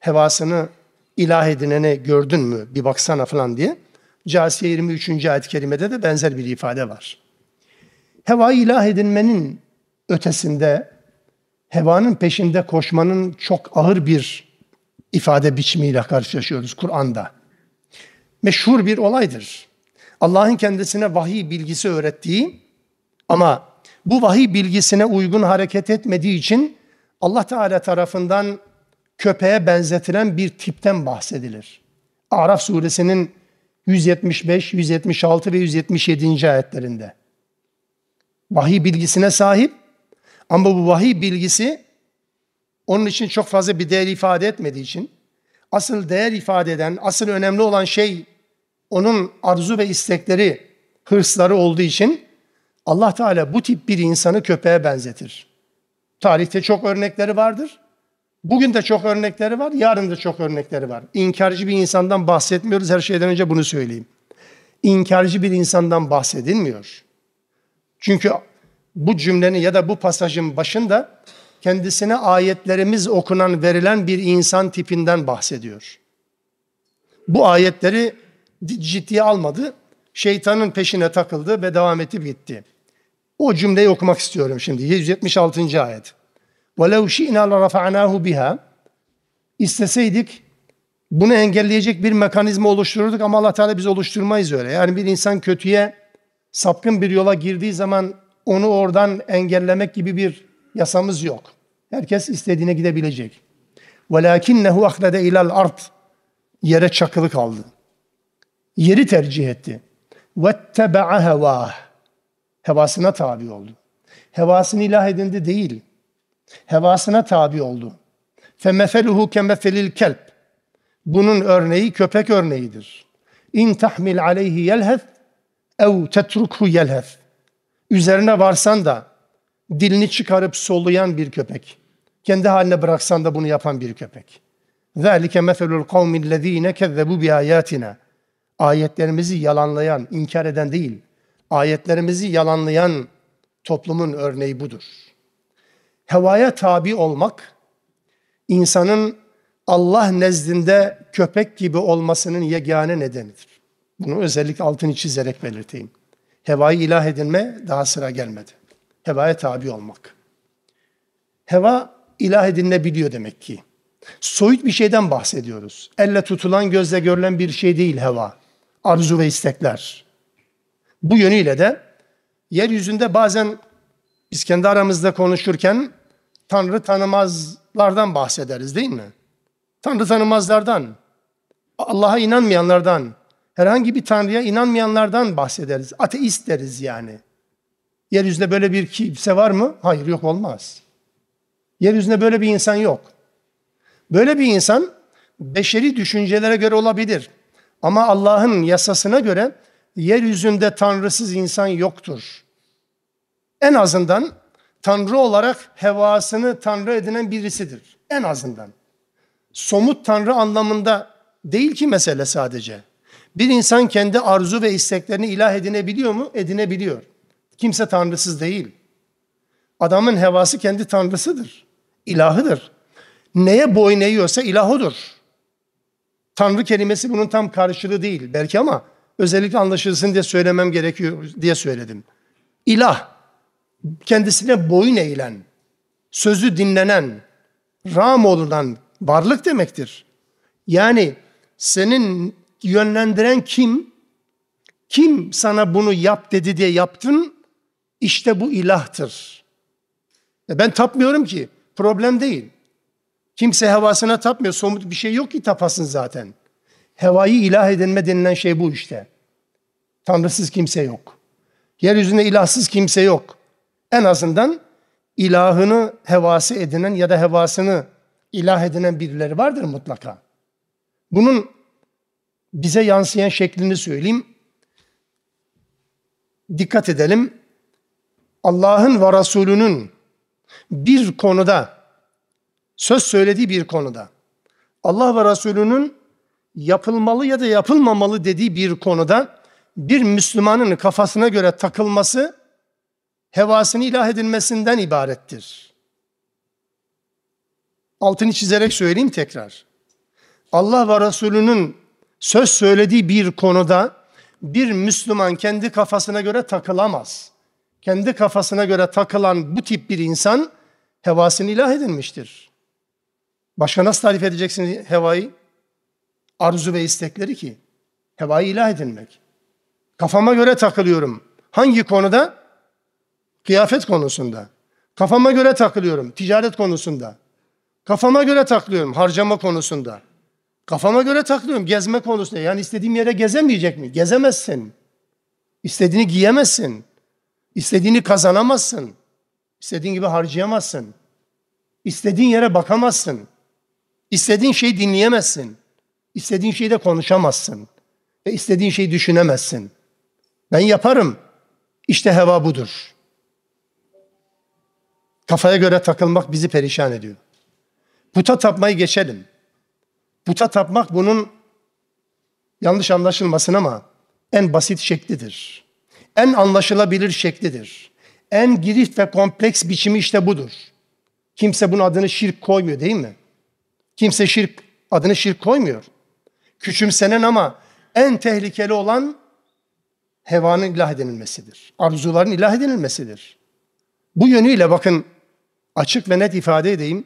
Hevasını ilah edinene gördün mü bir baksana falan diye. Casiye 23. ayet-i kerimede de benzer bir ifade var. Hevayı ilah edinmenin ötesinde hevanın peşinde koşmanın çok ağır bir ifade biçimiyle karşılaşıyoruz Kur'an'da. Meşhur bir olaydır. Allah'ın kendisine vahiy bilgisi öğrettiği ama bu vahiy bilgisine uygun hareket etmediği için Allah Teala tarafından köpeğe benzetilen bir tipten bahsedilir. Araf suresinin 175, 176 ve 177. ayetlerinde. Vahiy bilgisine sahip ama bu vahiy bilgisi onun için çok fazla bir değer ifade etmediği için asıl değer ifade eden, asıl önemli olan şey onun arzu ve istekleri, hırsları olduğu için Allah Teala bu tip bir insanı köpeğe benzetir. Tarihte çok örnekleri vardır. Bugün de çok örnekleri var, yarın da çok örnekleri var. İnkarcı bir insandan bahsetmiyoruz, her şeyden önce bunu söyleyeyim. İnkarcı bir insandan bahsedilmiyor. Çünkü bu cümlenin ya da bu pasajın başında kendisine ayetlerimiz okunan verilen bir insan tipinden bahsediyor. Bu ayetleri ciddiye almadı. Şeytanın peşine takıldı ve devam edip gitti. O cümleyi okumak istiyorum şimdi. 176. ayet. وَلَوْ شِئْنَا لَرَفَعْنَاهُ بِهَا İsteseydik bunu engelleyecek bir mekanizma oluştururduk ama Allah Teala biz oluşturmayız öyle. Yani bir insan kötüye sapkın bir yola girdiği zaman onu oradan engellemek gibi bir yasamız yok. Herkes istediğine gidebilecek. وَلَاكِنَّهُ اَخْلَدَ اِلَى الْاَرْضِ Yere çakılı kaldı. Yeri tercih etti. وَاتَّبَعَ هَوَاهِ Hevasına tabi oldu. Hevasını ilah edindi değil. Hevasına tabi oldu. فَمَثَلُهُ كَمَثَلِ الْكَلْبِ Bunun örneği köpek örneğidir. اِنْ تَحْمِلْ عَلَيْهِ يَلْهَثْ اَوْ تَتْرُكْهُ يَلْهَثْ Üzerine varsan da dilini çıkarıp soluyan bir köpek. Kendi haline bıraksan da bunu yapan bir köpek. ذَٰلِكَ مَثَلُ الْقَوْمِ الَّذ۪ينَ كَذَّبُوا بِآيَاتِنَا ayetlerimizi yalanlayan, inkar eden değil, ayetlerimizi yalanlayan toplumun örneği budur. Hevaya tabi olmak, insanın Allah nezdinde köpek gibi olmasının yegane nedenidir. Bunu özellikle altını çizerek belirteyim. Hevayı ilah edinme daha sıra gelmedi. Hevaya tabi olmak. Heva ilah edinilebiliyor demek ki. Soyut bir şeyden bahsediyoruz. Elle tutulan, gözle görülen bir şey değil heva arzu ve istekler. Bu yönüyle de yeryüzünde bazen biz kendi aramızda konuşurken Tanrı tanımazlardan bahsederiz değil mi? Tanrı tanımazlardan, Allah'a inanmayanlardan, herhangi bir Tanrı'ya inanmayanlardan bahsederiz. Ateist deriz yani. Yeryüzünde böyle bir kimse var mı? Hayır yok olmaz. Yeryüzünde böyle bir insan yok. Böyle bir insan beşeri düşüncelere göre olabilir. Ama Allah'ın yasasına göre yeryüzünde tanrısız insan yoktur. En azından tanrı olarak hevasını tanrı edinen birisidir. En azından. Somut tanrı anlamında değil ki mesele sadece. Bir insan kendi arzu ve isteklerini ilah edinebiliyor mu? Edinebiliyor. Kimse tanrısız değil. Adamın hevası kendi tanrısıdır. ilahıdır. Neye boyun eğiyorsa ilah odur. Tanrı kelimesi bunun tam karşılığı değil belki ama özellikle anlaşılsın diye söylemem gerekiyor diye söyledim. İlah, kendisine boyun eğilen, sözü dinlenen, ram olunan varlık demektir. Yani senin yönlendiren kim? Kim sana bunu yap dedi diye yaptın? İşte bu ilahtır. E ben tapmıyorum ki. Problem değil. Kimse hevasına tapmıyor. Somut bir şey yok ki tapasın zaten. Hevayı ilah edinme denilen şey bu işte. Tanrısız kimse yok. Yeryüzünde ilahsız kimse yok. En azından ilahını hevası edinen ya da hevasını ilah edinen birileri vardır mutlaka. Bunun bize yansıyan şeklini söyleyeyim. Dikkat edelim. Allah'ın ve Resulünün bir konuda söz söylediği bir konuda, Allah ve Resulünün yapılmalı ya da yapılmamalı dediği bir konuda bir Müslümanın kafasına göre takılması hevasını ilah edilmesinden ibarettir. Altını çizerek söyleyeyim tekrar. Allah ve Resulünün söz söylediği bir konuda bir Müslüman kendi kafasına göre takılamaz. Kendi kafasına göre takılan bu tip bir insan hevasını ilah edilmiştir. Başka nasıl tarif edeceksin hevayı? Arzu ve istekleri ki. Hevayı ilah edinmek. Kafama göre takılıyorum. Hangi konuda? Kıyafet konusunda. Kafama göre takılıyorum. Ticaret konusunda. Kafama göre takılıyorum. Harcama konusunda. Kafama göre takılıyorum. Gezme konusunda. Yani istediğim yere gezemeyecek mi? Gezemezsin. İstediğini giyemezsin. İstediğini kazanamazsın. İstediğin gibi harcayamazsın. İstediğin yere bakamazsın. İstediğin şeyi dinleyemezsin. İstediğin şeyi de konuşamazsın. Ve istediğin şeyi düşünemezsin. Ben yaparım. İşte heva budur. Kafaya göre takılmak bizi perişan ediyor. Puta tapmayı geçelim. Puta tapmak bunun yanlış anlaşılmasın ama en basit şeklidir. En anlaşılabilir şeklidir. En girift ve kompleks biçimi işte budur. Kimse bunun adını şirk koymuyor değil mi? Kimse şirk adını şirk koymuyor. Küçümsenen ama en tehlikeli olan hevanın ilah edilmesidir. Arzuların ilah edilmesidir. Bu yönüyle bakın açık ve net ifade edeyim.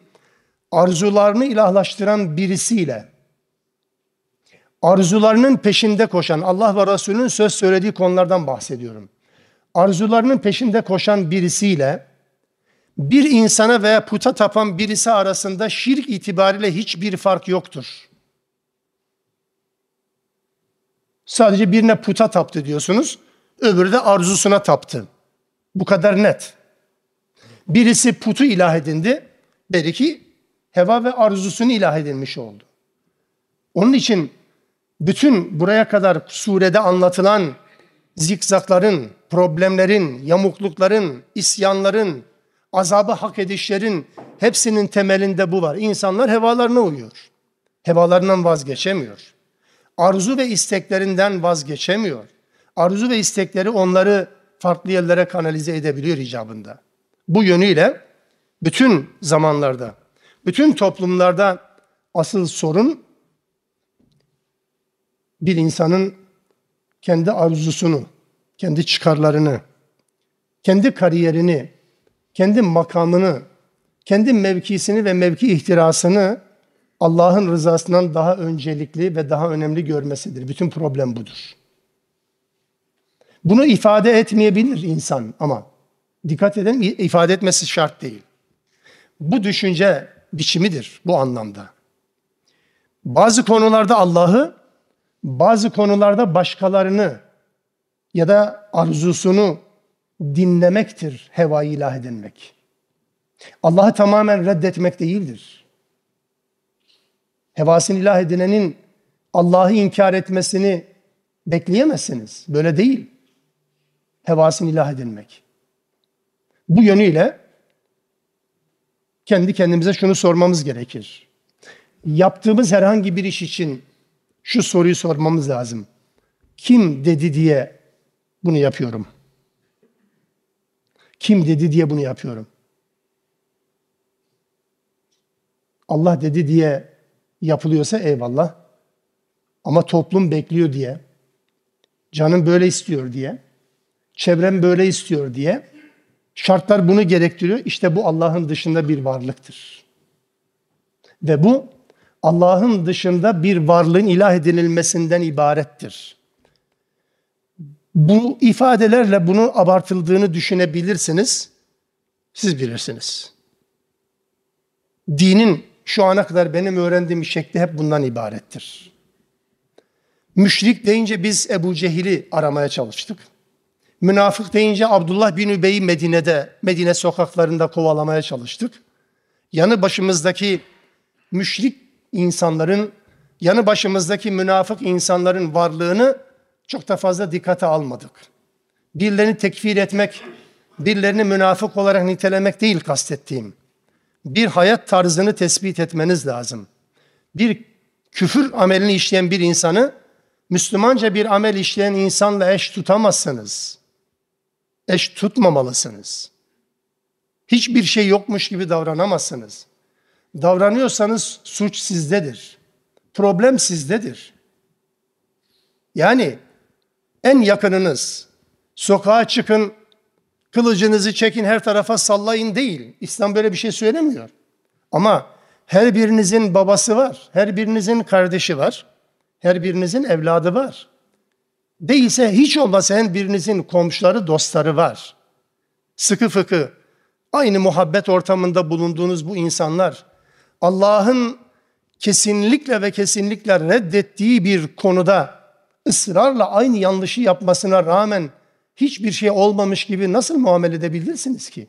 Arzularını ilahlaştıran birisiyle arzularının peşinde koşan Allah ve Resulünün söz söylediği konulardan bahsediyorum. Arzularının peşinde koşan birisiyle bir insana veya puta tapan birisi arasında şirk itibariyle hiçbir fark yoktur. Sadece birine puta taptı diyorsunuz, öbürü de arzusuna taptı. Bu kadar net. Birisi putu ilah edindi, beriki heva ve arzusunu ilah edilmiş oldu. Onun için bütün buraya kadar surede anlatılan zikzakların, problemlerin, yamuklukların, isyanların, azabı hak edişlerin hepsinin temelinde bu var. İnsanlar hevalarına uyuyor. Hevalarından vazgeçemiyor. Arzu ve isteklerinden vazgeçemiyor. Arzu ve istekleri onları farklı yerlere kanalize edebiliyor icabında. Bu yönüyle bütün zamanlarda, bütün toplumlarda asıl sorun bir insanın kendi arzusunu, kendi çıkarlarını, kendi kariyerini, kendi makamını, kendi mevkisini ve mevki ihtirasını Allah'ın rızasından daha öncelikli ve daha önemli görmesidir. Bütün problem budur. Bunu ifade etmeyebilir insan ama dikkat edin ifade etmesi şart değil. Bu düşünce biçimidir bu anlamda. Bazı konularda Allah'ı, bazı konularda başkalarını ya da arzusunu dinlemektir hevayı ilah edinmek. Allah'ı tamamen reddetmek değildir. Hevasını ilah edinenin Allah'ı inkar etmesini bekleyemezsiniz. Böyle değil. Hevasını ilah edinmek. Bu yönüyle kendi kendimize şunu sormamız gerekir. Yaptığımız herhangi bir iş için şu soruyu sormamız lazım. Kim dedi diye bunu yapıyorum.'' Kim dedi diye bunu yapıyorum. Allah dedi diye yapılıyorsa eyvallah. Ama toplum bekliyor diye, canım böyle istiyor diye, çevrem böyle istiyor diye, şartlar bunu gerektiriyor. İşte bu Allah'ın dışında bir varlıktır. Ve bu Allah'ın dışında bir varlığın ilah edinilmesinden ibarettir bu ifadelerle bunun abartıldığını düşünebilirsiniz. Siz bilirsiniz. Dinin şu ana kadar benim öğrendiğim şekli hep bundan ibarettir. Müşrik deyince biz Ebu Cehil'i aramaya çalıştık. Münafık deyince Abdullah bin Übey'i Medine'de, Medine sokaklarında kovalamaya çalıştık. Yanı başımızdaki müşrik insanların, yanı başımızdaki münafık insanların varlığını çok da fazla dikkate almadık. Birilerini tekfir etmek, birilerini münafık olarak nitelemek değil kastettiğim. Bir hayat tarzını tespit etmeniz lazım. Bir küfür amelini işleyen bir insanı Müslümanca bir amel işleyen insanla eş tutamazsınız. Eş tutmamalısınız. Hiçbir şey yokmuş gibi davranamazsınız. Davranıyorsanız suç sizdedir. Problem sizdedir. Yani en yakınınız. Sokağa çıkın, kılıcınızı çekin her tarafa sallayın değil. İslam böyle bir şey söylemiyor. Ama her birinizin babası var, her birinizin kardeşi var, her birinizin evladı var. Değilse hiç olmasa her birinizin komşuları, dostları var. Sıkı fıkı, aynı muhabbet ortamında bulunduğunuz bu insanlar, Allah'ın kesinlikle ve kesinlikle reddettiği bir konuda ısrarla aynı yanlışı yapmasına rağmen hiçbir şey olmamış gibi nasıl muamele edebilirsiniz ki?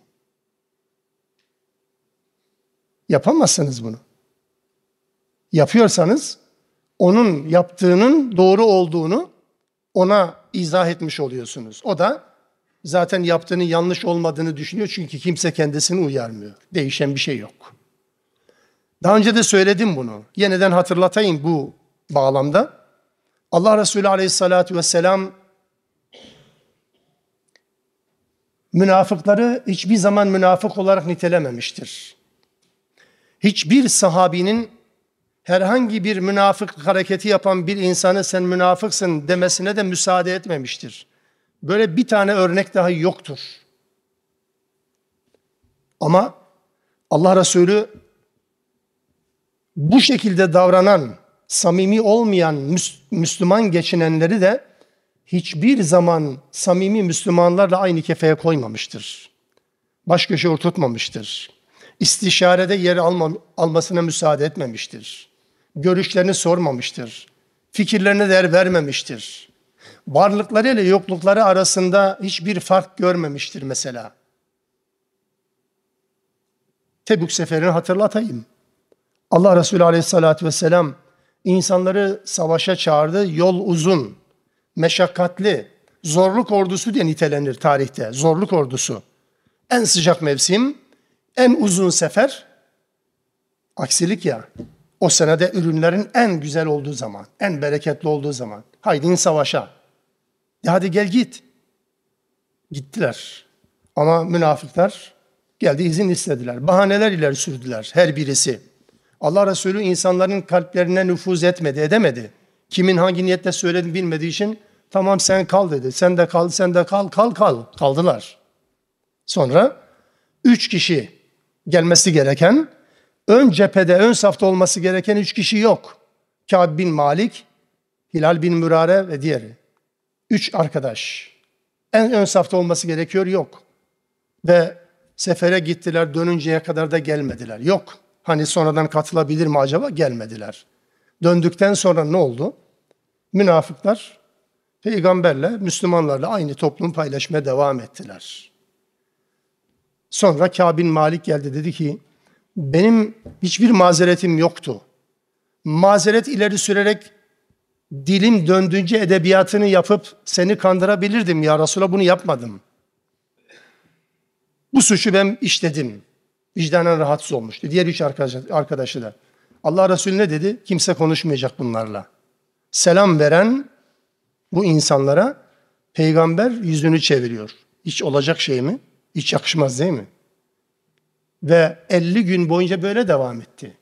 Yapamazsınız bunu. Yapıyorsanız onun yaptığının doğru olduğunu ona izah etmiş oluyorsunuz. O da zaten yaptığının yanlış olmadığını düşünüyor çünkü kimse kendisini uyarmıyor. Değişen bir şey yok. Daha önce de söyledim bunu. Yeniden hatırlatayım bu bağlamda. Allah Resulü aleyhissalatü vesselam münafıkları hiçbir zaman münafık olarak nitelememiştir. Hiçbir sahabinin herhangi bir münafık hareketi yapan bir insanı sen münafıksın demesine de müsaade etmemiştir. Böyle bir tane örnek daha yoktur. Ama Allah Resulü bu şekilde davranan samimi olmayan Müslüman geçinenleri de hiçbir zaman samimi Müslümanlarla aynı kefeye koymamıştır. Baş köşe oturtmamıştır. İstişarede yer alma, almasına müsaade etmemiştir. Görüşlerini sormamıştır. Fikirlerine değer vermemiştir. Varlıkları ile yoklukları arasında hiçbir fark görmemiştir mesela. Tebük seferini hatırlatayım. Allah Resulü Aleyhisselatü vesselam insanları savaşa çağırdı. Yol uzun, meşakkatli, zorluk ordusu diye nitelenir tarihte. Zorluk ordusu. En sıcak mevsim, en uzun sefer. Aksilik ya. O senede ürünlerin en güzel olduğu zaman, en bereketli olduğu zaman. Haydi in savaşa. Ya e hadi gel git. Gittiler. Ama münafıklar geldi izin istediler. Bahaneler ileri sürdüler her birisi. Allah Resulü insanların kalplerine nüfuz etmedi, edemedi. Kimin hangi niyetle söylediğini bilmediği için tamam sen kal dedi. Sen de kal, sen de kal, kal, kal. Kaldılar. Sonra üç kişi gelmesi gereken, ön cephede, ön safta olması gereken üç kişi yok. Kâb bin Malik, Hilal bin Mürare ve diğeri. Üç arkadaş. En ön safta olması gerekiyor, yok. Ve sefere gittiler, dönünceye kadar da gelmediler. Yok. Hani sonradan katılabilir mi acaba? Gelmediler. Döndükten sonra ne oldu? Münafıklar peygamberle, Müslümanlarla aynı toplum paylaşmaya devam ettiler. Sonra Kabin Malik geldi dedi ki, benim hiçbir mazeretim yoktu. Mazeret ileri sürerek dilim döndüğünce edebiyatını yapıp seni kandırabilirdim ya Resulallah bunu yapmadım. Bu suçu ben işledim vicdanen rahatsız olmuştu. Diğer üç arkadaşı da. Allah Resulü ne dedi? Kimse konuşmayacak bunlarla. Selam veren bu insanlara peygamber yüzünü çeviriyor. Hiç olacak şey mi? Hiç yakışmaz değil mi? Ve 50 gün boyunca böyle devam etti.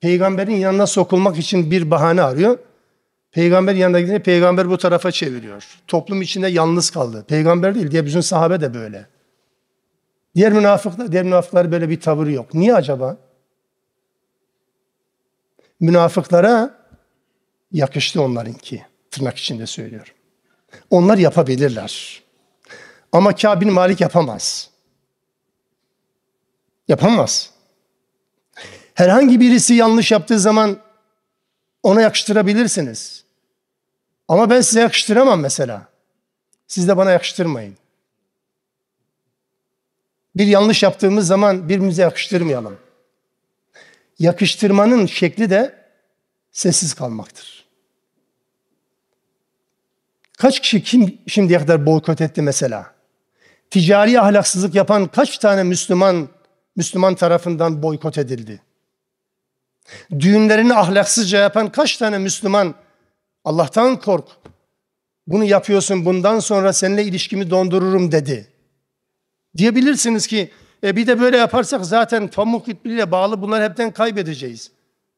Peygamberin yanına sokulmak için bir bahane arıyor. Peygamber yanına gidince peygamber bu tarafa çeviriyor. Toplum içinde yalnız kaldı. Peygamber değil diye bütün sahabe de böyle. Diğer münafıklar, diğer münafıklar böyle bir tavır yok. Niye acaba? Münafıklara yakıştı onlarınki. Tırnak içinde söylüyorum. Onlar yapabilirler. Ama Kabe'nin Malik yapamaz. Yapamaz. Herhangi birisi yanlış yaptığı zaman ona yakıştırabilirsiniz. Ama ben size yakıştıramam mesela. Siz de bana yakıştırmayın bir yanlış yaptığımız zaman birbirimize yakıştırmayalım. Yakıştırmanın şekli de sessiz kalmaktır. Kaç kişi kim şimdiye kadar boykot etti mesela? Ticari ahlaksızlık yapan kaç tane Müslüman Müslüman tarafından boykot edildi? Düğünlerini ahlaksızca yapan kaç tane Müslüman Allah'tan kork. Bunu yapıyorsun bundan sonra seninle ilişkimi dondururum dedi. Diyebilirsiniz ki e bir de böyle yaparsak zaten pamuk ipliğiyle bağlı bunlar hepten kaybedeceğiz.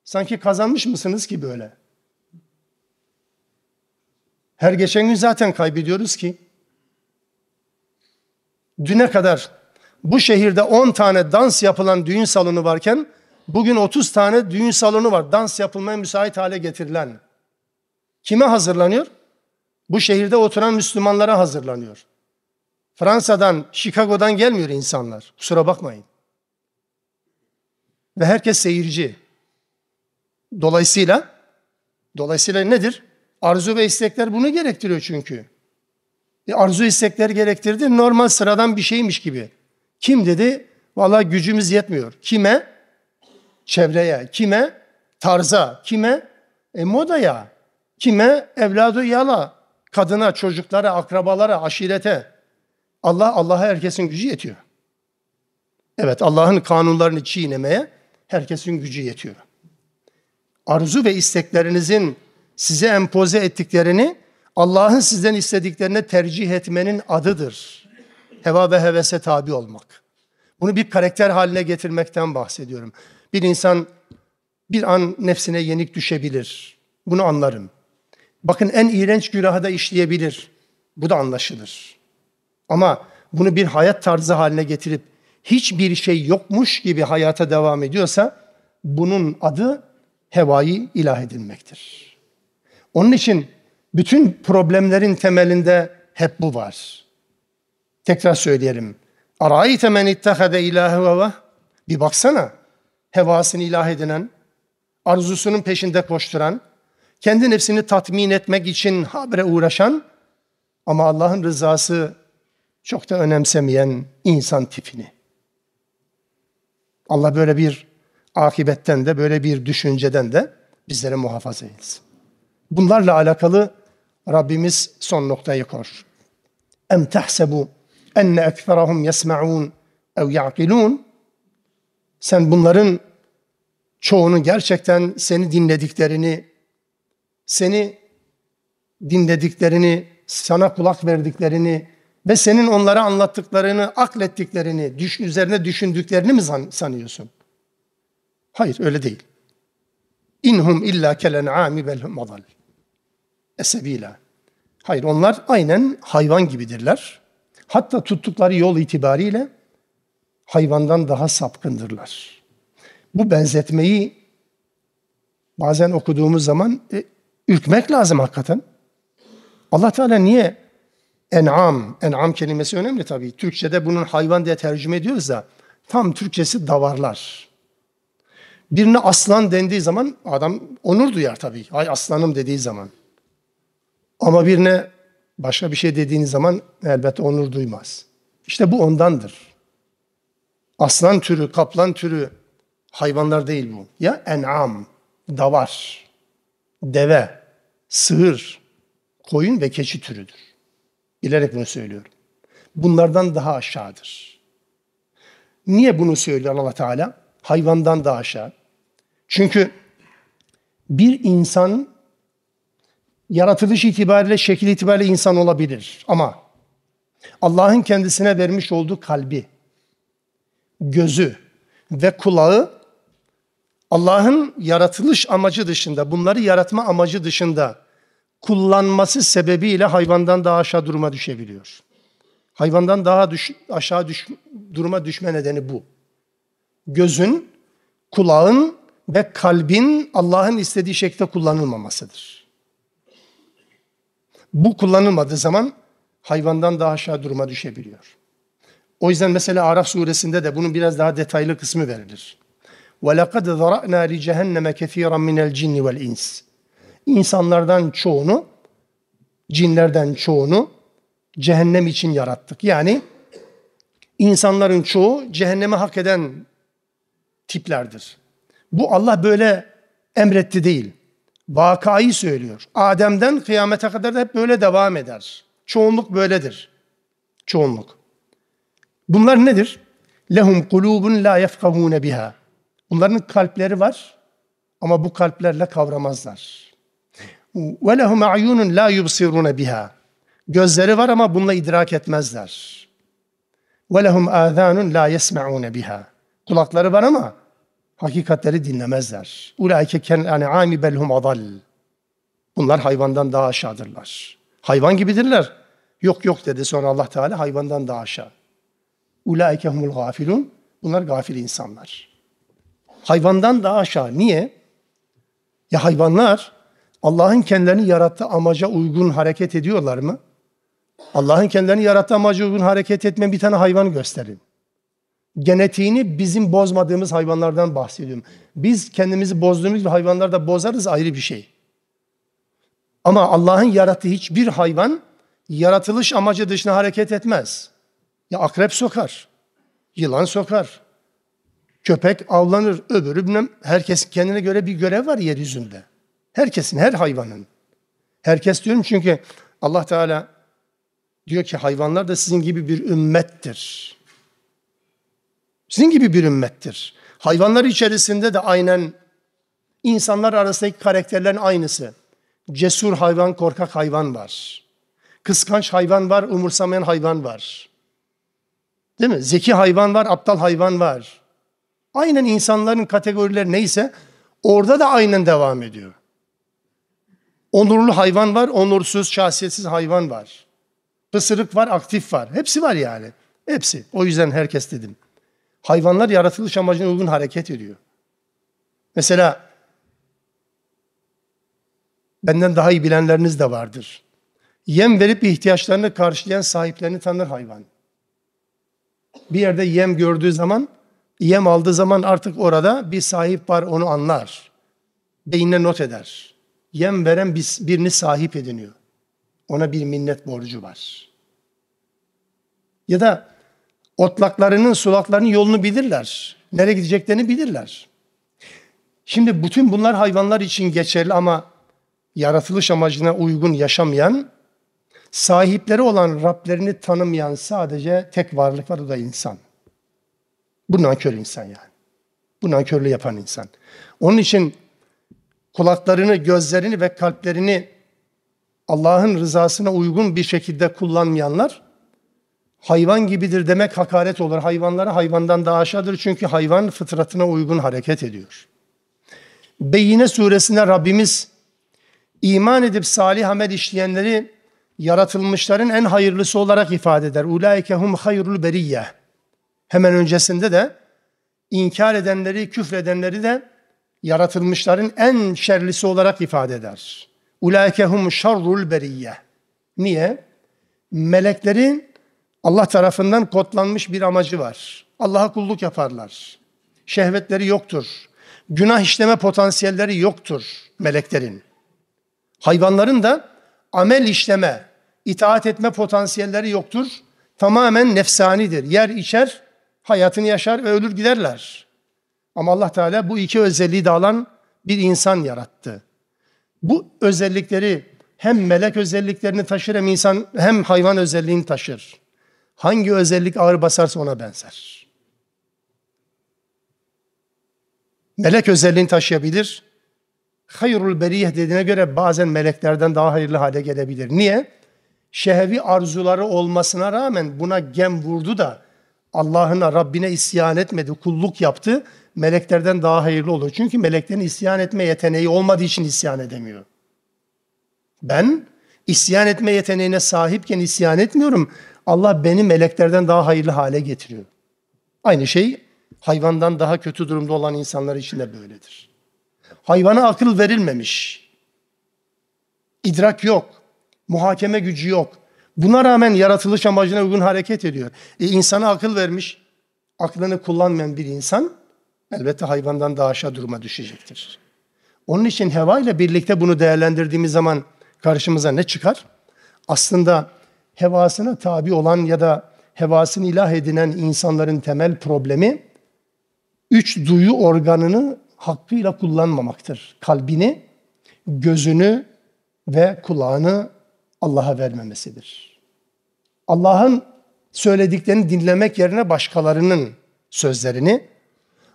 Sanki kazanmış mısınız ki böyle? Her geçen gün zaten kaybediyoruz ki. Düne kadar bu şehirde 10 tane dans yapılan düğün salonu varken bugün 30 tane düğün salonu var. Dans yapılmaya müsait hale getirilen. Kime hazırlanıyor? Bu şehirde oturan Müslümanlara hazırlanıyor. Fransa'dan, Chicago'dan gelmiyor insanlar. Kusura bakmayın. Ve herkes seyirci. Dolayısıyla dolayısıyla nedir? Arzu ve istekler bunu gerektiriyor çünkü. E arzu istekler gerektirdi. Normal sıradan bir şeymiş gibi. Kim dedi? Valla gücümüz yetmiyor. Kime? Çevreye. Kime? Tarza. Kime? E, modaya. Kime? Evladı yala. Kadına, çocuklara, akrabalara, aşirete. Allah, Allah'a herkesin gücü yetiyor. Evet, Allah'ın kanunlarını çiğnemeye herkesin gücü yetiyor. Arzu ve isteklerinizin size empoze ettiklerini Allah'ın sizden istediklerine tercih etmenin adıdır. Heva ve hevese tabi olmak. Bunu bir karakter haline getirmekten bahsediyorum. Bir insan bir an nefsine yenik düşebilir. Bunu anlarım. Bakın en iğrenç günahı da işleyebilir. Bu da anlaşılır. Ama bunu bir hayat tarzı haline getirip hiçbir şey yokmuş gibi hayata devam ediyorsa bunun adı hevayı ilah edinmektir. Onun için bütün problemlerin temelinde hep bu var. Tekrar söyleyelim. Arayte men ittehade ilâhe ve Bir baksana. Hevasını ilah edinen, arzusunun peşinde koşturan, kendi nefsini tatmin etmek için habre uğraşan ama Allah'ın rızası çok da önemsemeyen insan tipini. Allah böyle bir akibetten de böyle bir düşünceden de bizlere muhafaza eylesin. Bunlarla alakalı Rabbimiz son noktayı koş. Em tahsebu enne ekferahum yesma'un ev ya'kilun Sen bunların çoğunun gerçekten seni dinlediklerini, seni dinlediklerini, sana kulak verdiklerini ve senin onlara anlattıklarını, aklettiklerini, düş, üzerine düşündüklerini mi sanıyorsun? Hayır öyle değil. İnhum illa kelen ami bel madal. Esebila. Hayır onlar aynen hayvan gibidirler. Hatta tuttukları yol itibariyle hayvandan daha sapkındırlar. Bu benzetmeyi bazen okuduğumuz zaman e, ürkmek lazım hakikaten. Allah Teala niye En'am, en'am kelimesi önemli tabii. Türkçe'de bunun hayvan diye tercüme ediyoruz da tam Türkçesi davarlar. Birine aslan dendiği zaman adam onur duyar tabii. Ay aslanım dediği zaman. Ama birine başka bir şey dediğiniz zaman elbette onur duymaz. İşte bu ondandır. Aslan türü, kaplan türü hayvanlar değil bu. Ya en'am, davar, deve, sığır, koyun ve keçi türüdür. Bilerek bunu söylüyorum. Bunlardan daha aşağıdır. Niye bunu söylüyor allah Teala? Hayvandan daha aşağı. Çünkü bir insan yaratılış itibariyle, şekil itibariyle insan olabilir. Ama Allah'ın kendisine vermiş olduğu kalbi, gözü ve kulağı Allah'ın yaratılış amacı dışında, bunları yaratma amacı dışında kullanması sebebiyle hayvandan daha aşağı duruma düşebiliyor. Hayvandan daha düş, aşağı düş, duruma düşme nedeni bu. Gözün, kulağın ve kalbin Allah'ın istediği şekilde kullanılmamasıdır. Bu kullanılmadığı zaman hayvandan daha aşağı duruma düşebiliyor. O yüzden mesela Araf suresinde de bunun biraz daha detaylı kısmı verilir. وَلَقَدْ ذَرَأْنَا لِجَهَنَّمَ كَثِيرًا مِنَ الْجِنِّ وَالْاِنْسِ insanlardan çoğunu, cinlerden çoğunu cehennem için yarattık. Yani insanların çoğu cehennemi hak eden tiplerdir. Bu Allah böyle emretti değil. Vakayı söylüyor. Adem'den kıyamete kadar da hep böyle devam eder. Çoğunluk böyledir. Çoğunluk. Bunlar nedir? Lehum kulubun la yefkahune biha. Bunların kalpleri var ama bu kalplerle kavramazlar. وَلَهُمْ اَعْيُونٌ لَا يُبْصِرُونَ بِهَا Gözleri var ama bununla idrak etmezler. وَلَهُمْ اَذَانٌ لَا يَسْمَعُونَ بِهَا Kulakları var ama hakikatleri dinlemezler. اُولَٰئِكَ كَنْاَنْعَامِ بَلْهُمْ اَضَلٍ Bunlar hayvandan daha aşağıdırlar. Hayvan gibidirler. Yok yok dedi sonra Allah Teala hayvandan daha aşağı. اُولَٰئِكَ هُمُ الْغَافِلُونَ Bunlar gafil insanlar. Hayvandan daha aşağı. Niye? Ya hayvanlar Allah'ın kendilerini yarattığı amaca uygun hareket ediyorlar mı? Allah'ın kendilerini yarattığı amaca uygun hareket etmeyen bir tane hayvan gösterin. Genetiğini bizim bozmadığımız hayvanlardan bahsediyorum. Biz kendimizi bozduğumuz bir hayvanlar da bozarız ayrı bir şey. Ama Allah'ın yarattığı hiçbir hayvan yaratılış amacı dışına hareket etmez. Ya akrep sokar, yılan sokar, köpek avlanır, öbürü bilmem herkes kendine göre bir görev var yeryüzünde. Herkesin, her hayvanın. Herkes diyorum çünkü Allah Teala diyor ki hayvanlar da sizin gibi bir ümmettir. Sizin gibi bir ümmettir. Hayvanlar içerisinde de aynen insanlar arasındaki karakterlerin aynısı. Cesur hayvan, korkak hayvan var. Kıskanç hayvan var, umursamayan hayvan var. Değil mi? Zeki hayvan var, aptal hayvan var. Aynen insanların kategorileri neyse orada da aynen devam ediyor. Onurlu hayvan var, onursuz, şahsiyetsiz hayvan var. Pısırık var, aktif var. Hepsi var yani. Hepsi. O yüzden herkes dedim. Hayvanlar yaratılış amacına uygun hareket ediyor. Mesela benden daha iyi bilenleriniz de vardır. Yem verip ihtiyaçlarını karşılayan sahiplerini tanır hayvan. Bir yerde yem gördüğü zaman, yem aldığı zaman artık orada bir sahip var onu anlar. Beyinle not eder yem veren birini sahip ediniyor. Ona bir minnet borcu var. Ya da otlaklarının, sulaklarının yolunu bilirler. Nereye gideceklerini bilirler. Şimdi bütün bunlar hayvanlar için geçerli ama yaratılış amacına uygun yaşamayan, sahipleri olan Rablerini tanımayan sadece tek varlık var o da insan. Bu nankör insan yani. Bu nankörlüğü yapan insan. Onun için kulaklarını, gözlerini ve kalplerini Allah'ın rızasına uygun bir şekilde kullanmayanlar hayvan gibidir demek hakaret olur. Hayvanlara hayvandan daha aşağıdır çünkü hayvan fıtratına uygun hareket ediyor. Beyine suresinde Rabbimiz iman edip salih amel işleyenleri yaratılmışların en hayırlısı olarak ifade eder. Ulaike hum hayrul beriyye. Hemen öncesinde de inkar edenleri, küfredenleri de yaratılmışların en şerlisi olarak ifade eder. Ulaikehum şerrul beriyye. Niye? Meleklerin Allah tarafından kodlanmış bir amacı var. Allah'a kulluk yaparlar. Şehvetleri yoktur. Günah işleme potansiyelleri yoktur meleklerin. Hayvanların da amel işleme, itaat etme potansiyelleri yoktur. Tamamen nefsanidir. Yer içer, hayatını yaşar ve ölür giderler. Ama Allah Teala bu iki özelliği de alan bir insan yarattı. Bu özellikleri hem melek özelliklerini taşır hem insan hem hayvan özelliğini taşır. Hangi özellik ağır basarsa ona benzer. Melek özelliğini taşıyabilir. Hayrul beriyeh dediğine göre bazen meleklerden daha hayırlı hale gelebilir. Niye? Şehevi arzuları olmasına rağmen buna gem vurdu da Allah'ına, Rabbine isyan etmedi, kulluk yaptı meleklerden daha hayırlı olur. Çünkü meleklerin isyan etme yeteneği olmadığı için isyan edemiyor. Ben isyan etme yeteneğine sahipken isyan etmiyorum. Allah beni meleklerden daha hayırlı hale getiriyor. Aynı şey hayvandan daha kötü durumda olan insanlar için de böyledir. Hayvana akıl verilmemiş. İdrak yok. Muhakeme gücü yok. Buna rağmen yaratılış amacına uygun hareket ediyor. E, insana akıl vermiş, aklını kullanmayan bir insan elbette hayvandan daha aşağı duruma düşecektir. Onun için heva ile birlikte bunu değerlendirdiğimiz zaman karşımıza ne çıkar? Aslında hevasına tabi olan ya da hevasını ilah edinen insanların temel problemi üç duyu organını hakkıyla kullanmamaktır. Kalbini, gözünü ve kulağını Allah'a vermemesidir. Allah'ın söylediklerini dinlemek yerine başkalarının sözlerini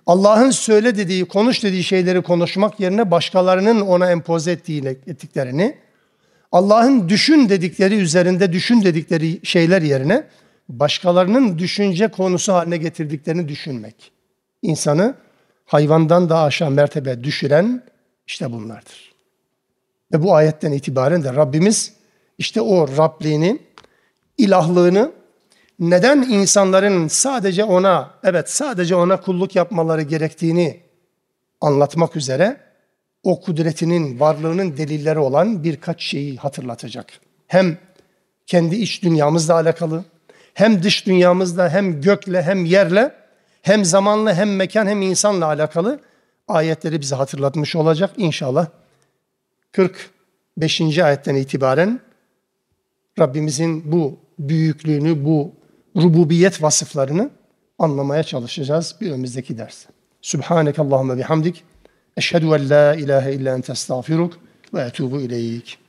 Allah'ın söyle dediği, konuş dediği şeyleri konuşmak yerine başkalarının ona empoze ettiği ettiklerini, Allah'ın düşün dedikleri üzerinde düşün dedikleri şeyler yerine başkalarının düşünce konusu haline getirdiklerini düşünmek. İnsanı hayvandan daha aşağı mertebe düşüren işte bunlardır. Ve bu ayetten itibaren de Rabbimiz işte o Rabliğini, ilahlığını neden insanların sadece ona, evet sadece ona kulluk yapmaları gerektiğini anlatmak üzere o kudretinin, varlığının delilleri olan birkaç şeyi hatırlatacak. Hem kendi iç dünyamızla alakalı, hem dış dünyamızla, hem gökle, hem yerle, hem zamanla, hem mekan, hem insanla alakalı ayetleri bize hatırlatmış olacak inşallah. 45. ayetten itibaren Rabbimizin bu büyüklüğünü, bu rububiyet vasıflarını anlamaya çalışacağız bir önümüzdeki ders. Subhaneke Allahümme bihamdik. Eşhedü en la ilahe illa ente estağfiruk ve etubu ileyk.